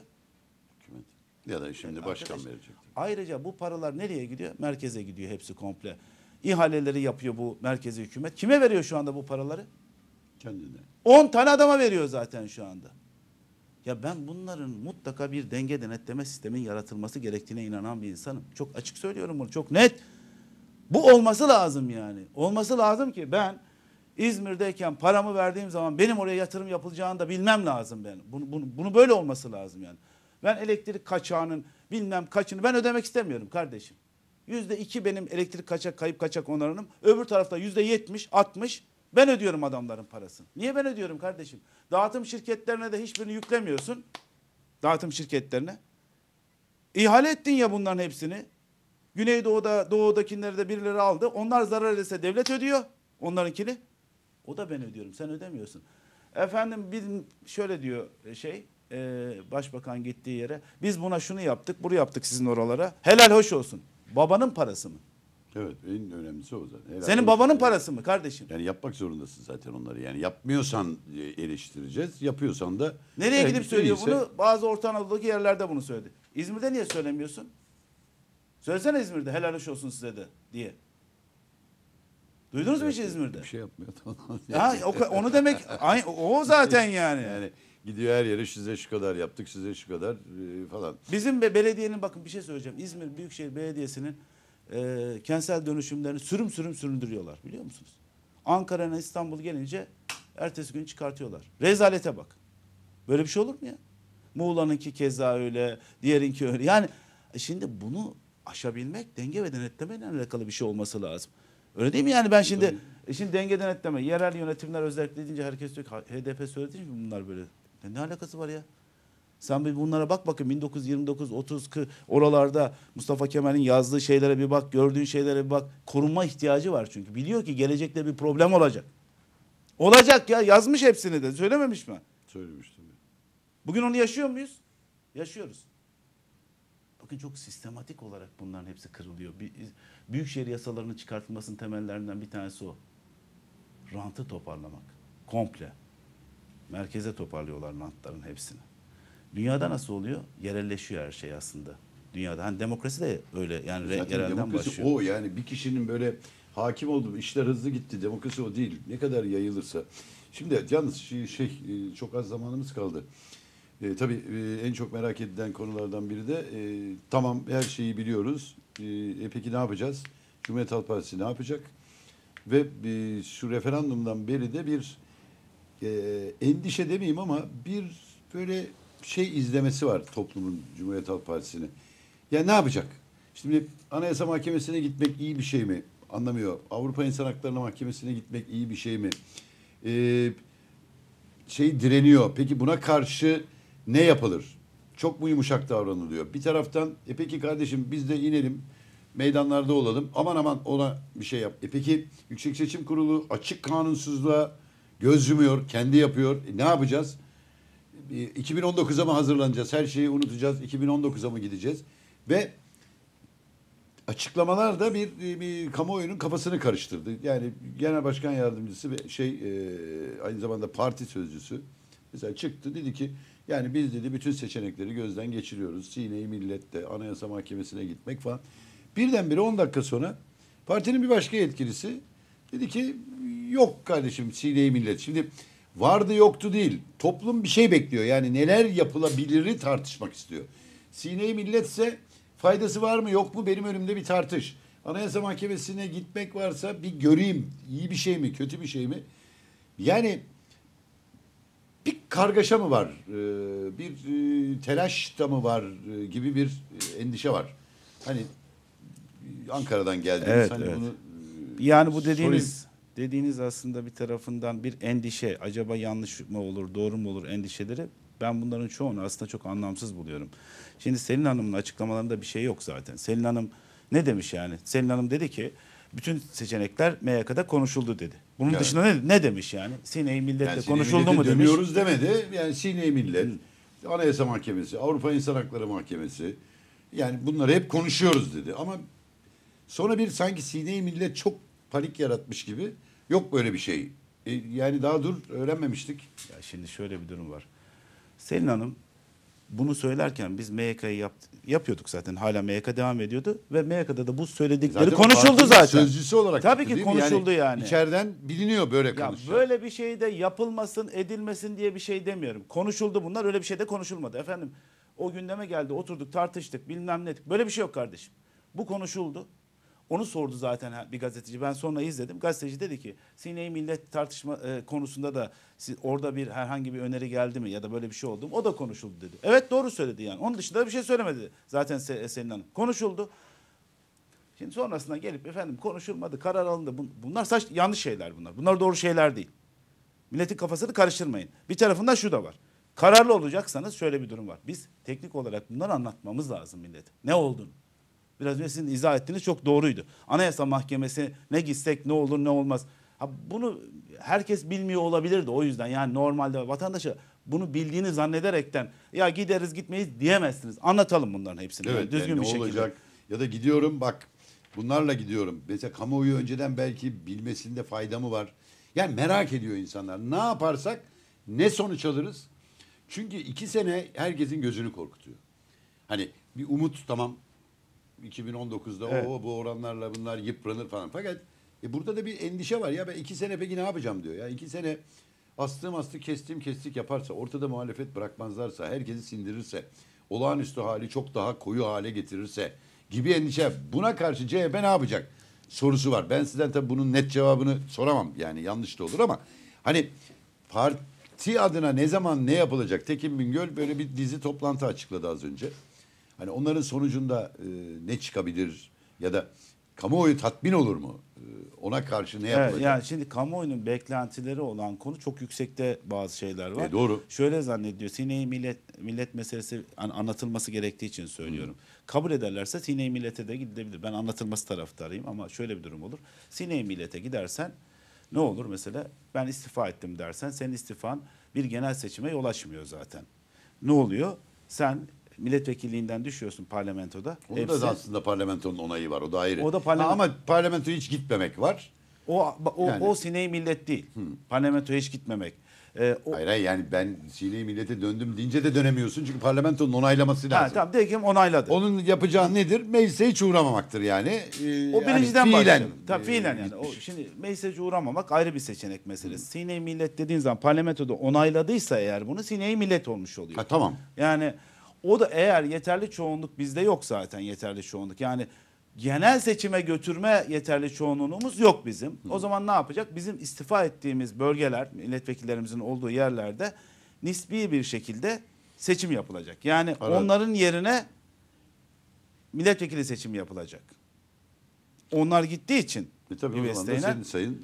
S2: Hükümet. Ya
S1: da şimdi yani başkan arkadaş, verecek.
S2: Ayrıca bu paralar nereye gidiyor? Merkeze gidiyor hepsi komple. İhaleleri yapıyor bu merkezi hükümet. Kime veriyor şu anda bu paraları? Kendine. 10 tane adama veriyor zaten şu anda. Ya ben bunların mutlaka bir denge denetleme sistemin yaratılması gerektiğine inanan bir insanım. Çok açık söylüyorum bunu çok net. Bu olması lazım yani. Olması lazım ki ben İzmir'deyken paramı verdiğim zaman benim oraya yatırım yapılacağını da bilmem lazım ben. Bunu, bunu, bunu böyle olması lazım yani. Ben elektrik kaçağının bilmem kaçını ben ödemek istemiyorum kardeşim. Yüzde iki benim elektrik kaçak kayıp kaçak onarımım. Öbür tarafta yüzde yetmiş, altmış ben ödüyorum adamların parasını. Niye ben ödüyorum kardeşim? Dağıtım şirketlerine de hiçbirini yüklemiyorsun. Dağıtım şirketlerine. İhale ettin ya bunların hepsini. Güneydoğu'da, Doğu'dakileri de birileri aldı. Onlar zarar ederse devlet ödüyor. Onlarınkini. O da ben ödüyorum. Sen ödemiyorsun. Efendim bir şöyle diyor şey e, başbakan gittiği yere. Biz buna şunu yaptık, bunu yaptık sizin oralara. Helal hoş olsun. Babanın parası mı? Evet en önemlisi o zaten. Herhalde Senin babanın parası mı kardeşim?
S1: Yani yapmak zorundasın zaten onları. Yani yapmıyorsan e, eleştireceğiz. Yapıyorsan da Nereye eğer gidip söylüyor bunu?
S2: Bazı Orta Anadolu'daki yerlerde bunu söyledi. İzmir'de niye söylemiyorsun? Söylesene İzmir'de helal hoş olsun size de diye. Duydunuz mu hiç İzmir'de? bir şey yapmıyor. tamam. Ha, o onu demek o zaten yani. yani gidiyor her
S1: yere size şu kadar yaptık size şu kadar e, falan.
S2: Bizim be belediyenin bakın bir şey söyleyeceğim. İzmir Büyükşehir Belediyesi'nin e, kentsel dönüşümlerini sürüm sürüm süründürüyorlar biliyor musunuz? Ankara'na İstanbul gelince ertesi gün çıkartıyorlar. Rezalete bak. Böyle bir şey olur mu ya? Muğla'nınki keza öyle, diğerinki öyle. Yani e, şimdi bunu aşabilmek denge ve denetlemeyle alakalı bir şey olması lazım. Öyle değil mi yani ben şimdi Tabii. E, şimdi denge denetleme, yerel yönetimler özellikle deyince herkes diyor ki HDP söylediği mi bunlar böyle. Ne alakası var ya? Sen bir bunlara bak bakın 1929, 30, oralarda Mustafa Kemal'in yazdığı şeylere bir bak, gördüğün şeylere bir bak. Korunma ihtiyacı var çünkü. Biliyor ki gelecekte bir problem olacak. Olacak ya yazmış hepsini de söylememiş mi? Söylemiş tabii. Bugün onu yaşıyor muyuz? Yaşıyoruz. Bakın çok sistematik olarak bunların hepsi kırılıyor. Büyükşehir yasalarının çıkartılmasının temellerinden bir tanesi o. Rantı toparlamak. Komple. Merkeze toparlıyorlar rantların hepsini. Dünyada nasıl oluyor? Yerelleşiyor her şey aslında. Dünyada hani demokrasi de öyle yani Zaten yerelden demokrasi başlıyor. o yani
S1: bir kişinin böyle hakim oldu işler hızlı gitti demokrasi o değil. Ne kadar yayılırsa. Şimdi yalnız şey, şey e, çok az zamanımız kaldı. E, tabii e, en çok merak edilen konulardan biri de e, tamam her şeyi biliyoruz. E, e peki ne yapacağız? Cumhuriyet Halk Partisi ne yapacak? Ve e, şu referandumdan beri de bir e, endişe demeyeyim ama bir böyle şey izlemesi var toplumun Cumhuriyet Halk Partisi'ni. Ya ne yapacak? Şimdi Anayasa Mahkemesi'ne gitmek iyi bir şey mi? Anlamıyor. Avrupa İnsan Hakları Mahkemesi'ne gitmek iyi bir şey mi? Ee, şey direniyor. Peki buna karşı ne yapılır? Çok mu yumuşak davranılıyor? Bir taraftan e peki kardeşim biz de inelim meydanlarda olalım. Aman aman ona bir şey yap. E peki Yüksek Seçim Kurulu açık kanunsuzluğa göz yumuyor, kendi yapıyor. E ne yapacağız? 2019'a ee, mı hazırlanacağız? Her şeyi unutacağız. 2019'a mı gideceğiz? Ve açıklamalar da bir, bir kamuoyunun kafasını karıştırdı. Yani genel başkan yardımcısı ve şey e, aynı zamanda parti sözcüsü mesela çıktı dedi ki yani biz dedi bütün seçenekleri gözden geçiriyoruz. Sineyi millette, anayasa mahkemesine gitmek falan. Birdenbire 10 dakika sonra partinin bir başka yetkilisi dedi ki yok kardeşim sineyi millet. Şimdi vardı yoktu değil. Toplum bir şey bekliyor. Yani neler yapılabiliri tartışmak istiyor. Sineyi milletse faydası var mı yok mu benim önümde bir tartış. Anayasa Mahkemesi'ne gitmek varsa bir göreyim. İyi bir şey mi kötü bir şey mi? Yani bir kargaşa mı var? Ee, bir e, telaş da mı var? E, gibi bir e, endişe var. Hani Ankara'dan geldiniz. Evet, hani evet. Bunu yani bu dediğiniz
S2: sorayım dediğiniz aslında bir tarafından bir endişe, acaba yanlış mı olur, doğru mu olur endişeleri ben bunların çoğunu aslında çok anlamsız buluyorum. Şimdi Selin Hanım'ın açıklamalarında bir şey yok zaten. Selin Hanım ne demiş yani? Selin Hanım dedi ki bütün seçenekler MYK'da konuşuldu dedi. Bunun evet. dışında ne, ne demiş yani? Sine-i Millet'te yani konuşuldu mu demiş? Dönüyoruz demedi.
S1: Yani Sine-i Millet, Hı. Anayasa Mahkemesi, Avrupa İnsan Hakları Mahkemesi yani bunları hep konuşuyoruz dedi. Ama sonra bir sanki Sine-i Millet çok panik yaratmış gibi. Yok
S2: böyle bir şey. E, yani daha dur öğrenmemiştik. Ya şimdi şöyle bir durum var. Selin Hanım bunu söylerken biz MYK'yı yap, yapıyorduk zaten. Hala MYK devam ediyordu ve MYK'da da bu söyledikleri zaten konuşuldu zaten. Sözcüsü olarak. Tabii yaptı, ki konuşuldu yani, yani. İçeriden biliniyor böyle konuşuyor. böyle bir şey de yapılmasın, edilmesin diye bir şey demiyorum. Konuşuldu bunlar, öyle bir şey de konuşulmadı. Efendim o gündeme geldi, oturduk, tartıştık, bilmem ne. Böyle bir şey yok kardeşim. Bu konuşuldu. Onu sordu zaten bir gazeteci. Ben sonra izledim. Gazeteci dedi ki sineyi millet tartışma e, konusunda da siz, orada bir herhangi bir öneri geldi mi ya da böyle bir şey oldu mu? O da konuşuldu dedi. Evet doğru söyledi yani. Onun dışında bir şey söylemedi zaten Se e, Selin Hanım. Konuşuldu. Şimdi sonrasında gelip efendim konuşulmadı, karar alındı. Bunlar saç yanlış şeyler bunlar. Bunlar doğru şeyler değil. Milletin kafasını karıştırmayın. Bir tarafında şu da var. Kararlı olacaksanız şöyle bir durum var. Biz teknik olarak bunları anlatmamız lazım millete. Ne olduğunu. Biraz önce sizin izah ettiğiniz çok doğruydu. Anayasa Mahkemesi ne gitsek ne olur ne olmaz. Ha bunu herkes bilmiyor olabilirdi o yüzden. Yani normalde vatandaşa bunu bildiğini zannederekten ya gideriz gitmeyiz diyemezsiniz. Anlatalım bunların hepsini. Evet, düzgün yani bir şekilde. Olacak. Ya da
S1: gidiyorum bak bunlarla gidiyorum. Mesela kamuoyu önceden belki bilmesinde fayda mı var? Yani merak ediyor insanlar. Ne yaparsak ne sonuç alırız? Çünkü iki sene herkesin gözünü korkutuyor. Hani bir umut tamam 2019'da evet. o bu oranlarla bunlar yıpranır falan. Fakat e, burada da bir endişe var. Ya ben iki sene peki ne yapacağım diyor. Ya iki sene astım astı kestim kestik yaparsa ortada muhalefet bırakmazlarsa herkesi sindirirse olağanüstü hali çok daha koyu hale getirirse gibi endişe. Buna karşı CHP ne yapacak? Sorusu var. Ben sizden tabii bunun net cevabını soramam. Yani yanlış da olur ama hani parti adına ne zaman ne yapılacak? Tekin Bingöl böyle bir dizi toplantı açıkladı az önce. Hani onların sonucunda e, ne çıkabilir ya da kamuoyu tatmin olur mu? E, ona karşı ne yapılacak? Evet, yani
S2: şimdi kamuoyunun beklentileri olan konu çok yüksekte bazı şeyler var. E, doğru. Şöyle zannediyor. Sineyi millet millet meselesi anlatılması gerektiği için söylüyorum. Hı. Kabul ederlerse Sineyi millete de gidebilir. Ben anlatılması taraftarıyım ama şöyle bir durum olur. Sineyi millete gidersen ne olur mesela ben istifa ettim dersen senin istifan bir genel seçime yol açmıyor zaten. Ne oluyor? Sen milletvekilliğinden düşüyorsun parlamentoda. Onun Hepsi. da aslında
S1: parlamentonun onayı var. O da ayrı. O da parlament- ama parlamentoya hiç gitmemek var.
S2: O o, yani. o
S1: sineği millet değil. Hmm. Parlamentoya hiç gitmemek. Ee, o... Hayır hayır yani ben sineği millete döndüm deyince de dönemiyorsun. Çünkü parlamentonun onaylaması lazım. Ha, tamam diyelim onayladı. Onun yapacağı nedir? Meclise hiç uğramamaktır yani. Ee, o birinciden hani, fiilen, başlayalım.
S2: Tabii ee, fiilen yani. O, şimdi meclise uğramamak ayrı bir seçenek meselesi. Hmm. Sineği millet dediğin zaman parlamentoda onayladıysa eğer bunu sineği millet olmuş oluyor. Ha, tamam. Yani... O da eğer yeterli çoğunluk bizde yok zaten yeterli çoğunluk. Yani genel seçime götürme yeterli çoğunluğumuz yok bizim. Hı. O zaman ne yapacak? Bizim istifa ettiğimiz bölgeler, milletvekillerimizin olduğu yerlerde nispi bir şekilde seçim yapılacak. Yani Ara... onların yerine milletvekili seçimi yapılacak. Onlar gittiği için. E tabii o zaman da senin sayın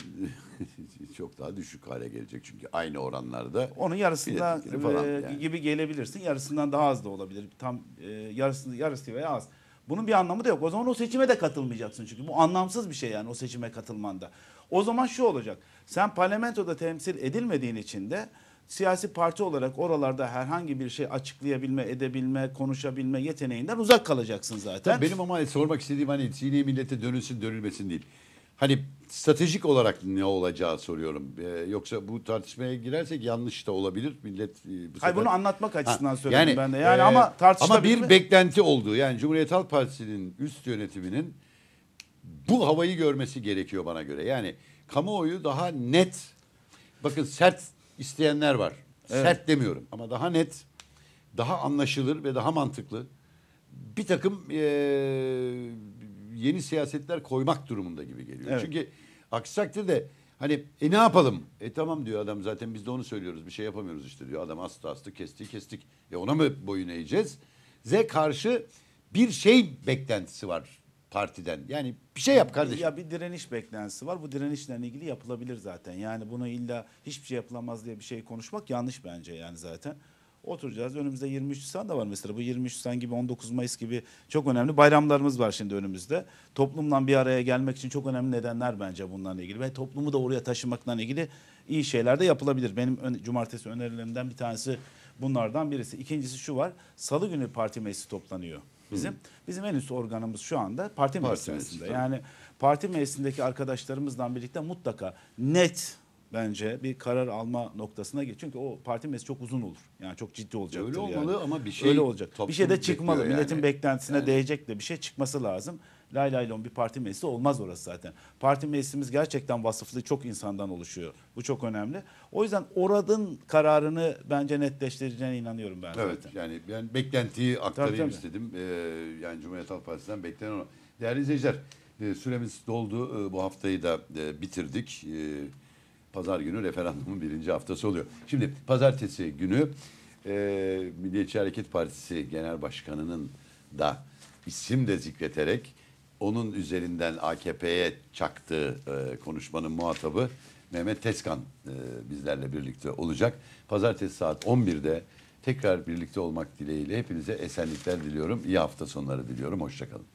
S1: çok daha düşük hale gelecek. Çünkü aynı oranlarda onun yarısından falan e, yani.
S2: gibi gelebilirsin. Yarısından daha az da olabilir. Tam e, yarısı yarısı veya az. Bunun bir anlamı da yok. O zaman o seçime de katılmayacaksın çünkü. Bu anlamsız bir şey yani o seçime katılmanda. O zaman şu olacak. Sen parlamentoda temsil edilmediğin için de siyasi parti olarak oralarda herhangi bir şey açıklayabilme, edebilme, konuşabilme yeteneğinden uzak kalacaksın zaten. Tabii benim ama hani sormak
S1: istediğim hani Sine millete dönülsün dönülmesin değil hani stratejik olarak ne olacağı soruyorum. Ee, yoksa bu tartışmaya girersek yanlış da olabilir. Millet e, bu sefer... Hayır bunu anlatmak açısından ha, söyledim yani, ben de. Yani e, ama Ama bir mi? beklenti olduğu yani Cumhuriyet Halk Partisi'nin üst yönetiminin bu havayı görmesi gerekiyor bana göre. Yani kamuoyu daha net bakın sert isteyenler var. Evet. Sert demiyorum ama daha net, daha anlaşılır ve daha mantıklı bir takım e, yeni siyasetler koymak durumunda gibi geliyor. Evet. Çünkü aksi takdirde hani e ne yapalım? E tamam diyor adam zaten biz de onu söylüyoruz. Bir şey yapamıyoruz işte diyor. Adam astı astı kesti kestik. E ona mı boyun eğeceğiz? Z karşı bir şey beklentisi var partiden. Yani bir şey yap kardeşim. Ya
S2: bir direniş beklentisi var. Bu direnişle ilgili yapılabilir zaten. Yani bunu illa hiçbir şey yapılamaz diye bir şey konuşmak yanlış bence yani zaten. Oturacağız. Önümüzde 23 Nisan da var mesela. Bu 23 Nisan gibi 19 Mayıs gibi çok önemli bayramlarımız var şimdi önümüzde. Toplumdan bir araya gelmek için çok önemli nedenler bence bunlarla ilgili. Ve toplumu da oraya taşımakla ilgili iyi şeyler de yapılabilir. Benim ön, cumartesi önerilerimden bir tanesi bunlardan birisi. İkincisi şu var. Salı günü parti meclisi toplanıyor bizim. Hı. Bizim en üst organımız şu anda parti, parti meclisinde. Meclisi, yani parti meclisindeki arkadaşlarımızdan birlikte mutlaka net bence bir karar alma noktasına geç. Çünkü o parti meselesi çok uzun olur. Yani çok ciddi olacak. Öyle olmalı yani. ama bir şey öyle olacak. Bir şey de çıkmalı. Yani. Milletin beklentisine yani. değecek de bir şey çıkması lazım. Lay lay lon bir parti meclisi olmaz orası zaten. Parti meclisimiz gerçekten vasıflı çok insandan oluşuyor. Bu çok önemli. O yüzden oradın kararını bence netleştireceğine inanıyorum ben. Evet yani ben beklentiyi aktarayım tabii, tabii.
S1: istedim. Ee, yani Cumhuriyet Halk Partisi'nden beklenen o. Değerli izleyiciler e, süremiz doldu. Ee, bu haftayı da e, bitirdik. Ee, pazar günü referandumun birinci haftası oluyor. Şimdi pazartesi günü e, Milliyetçi Hareket Partisi Genel Başkanı'nın da isim de zikreterek onun üzerinden AKP'ye çaktığı e, konuşmanın muhatabı Mehmet Tezkan e, bizlerle birlikte olacak. Pazartesi saat 11'de tekrar birlikte olmak dileğiyle hepinize esenlikler diliyorum. İyi hafta sonları diliyorum. Hoşçakalın.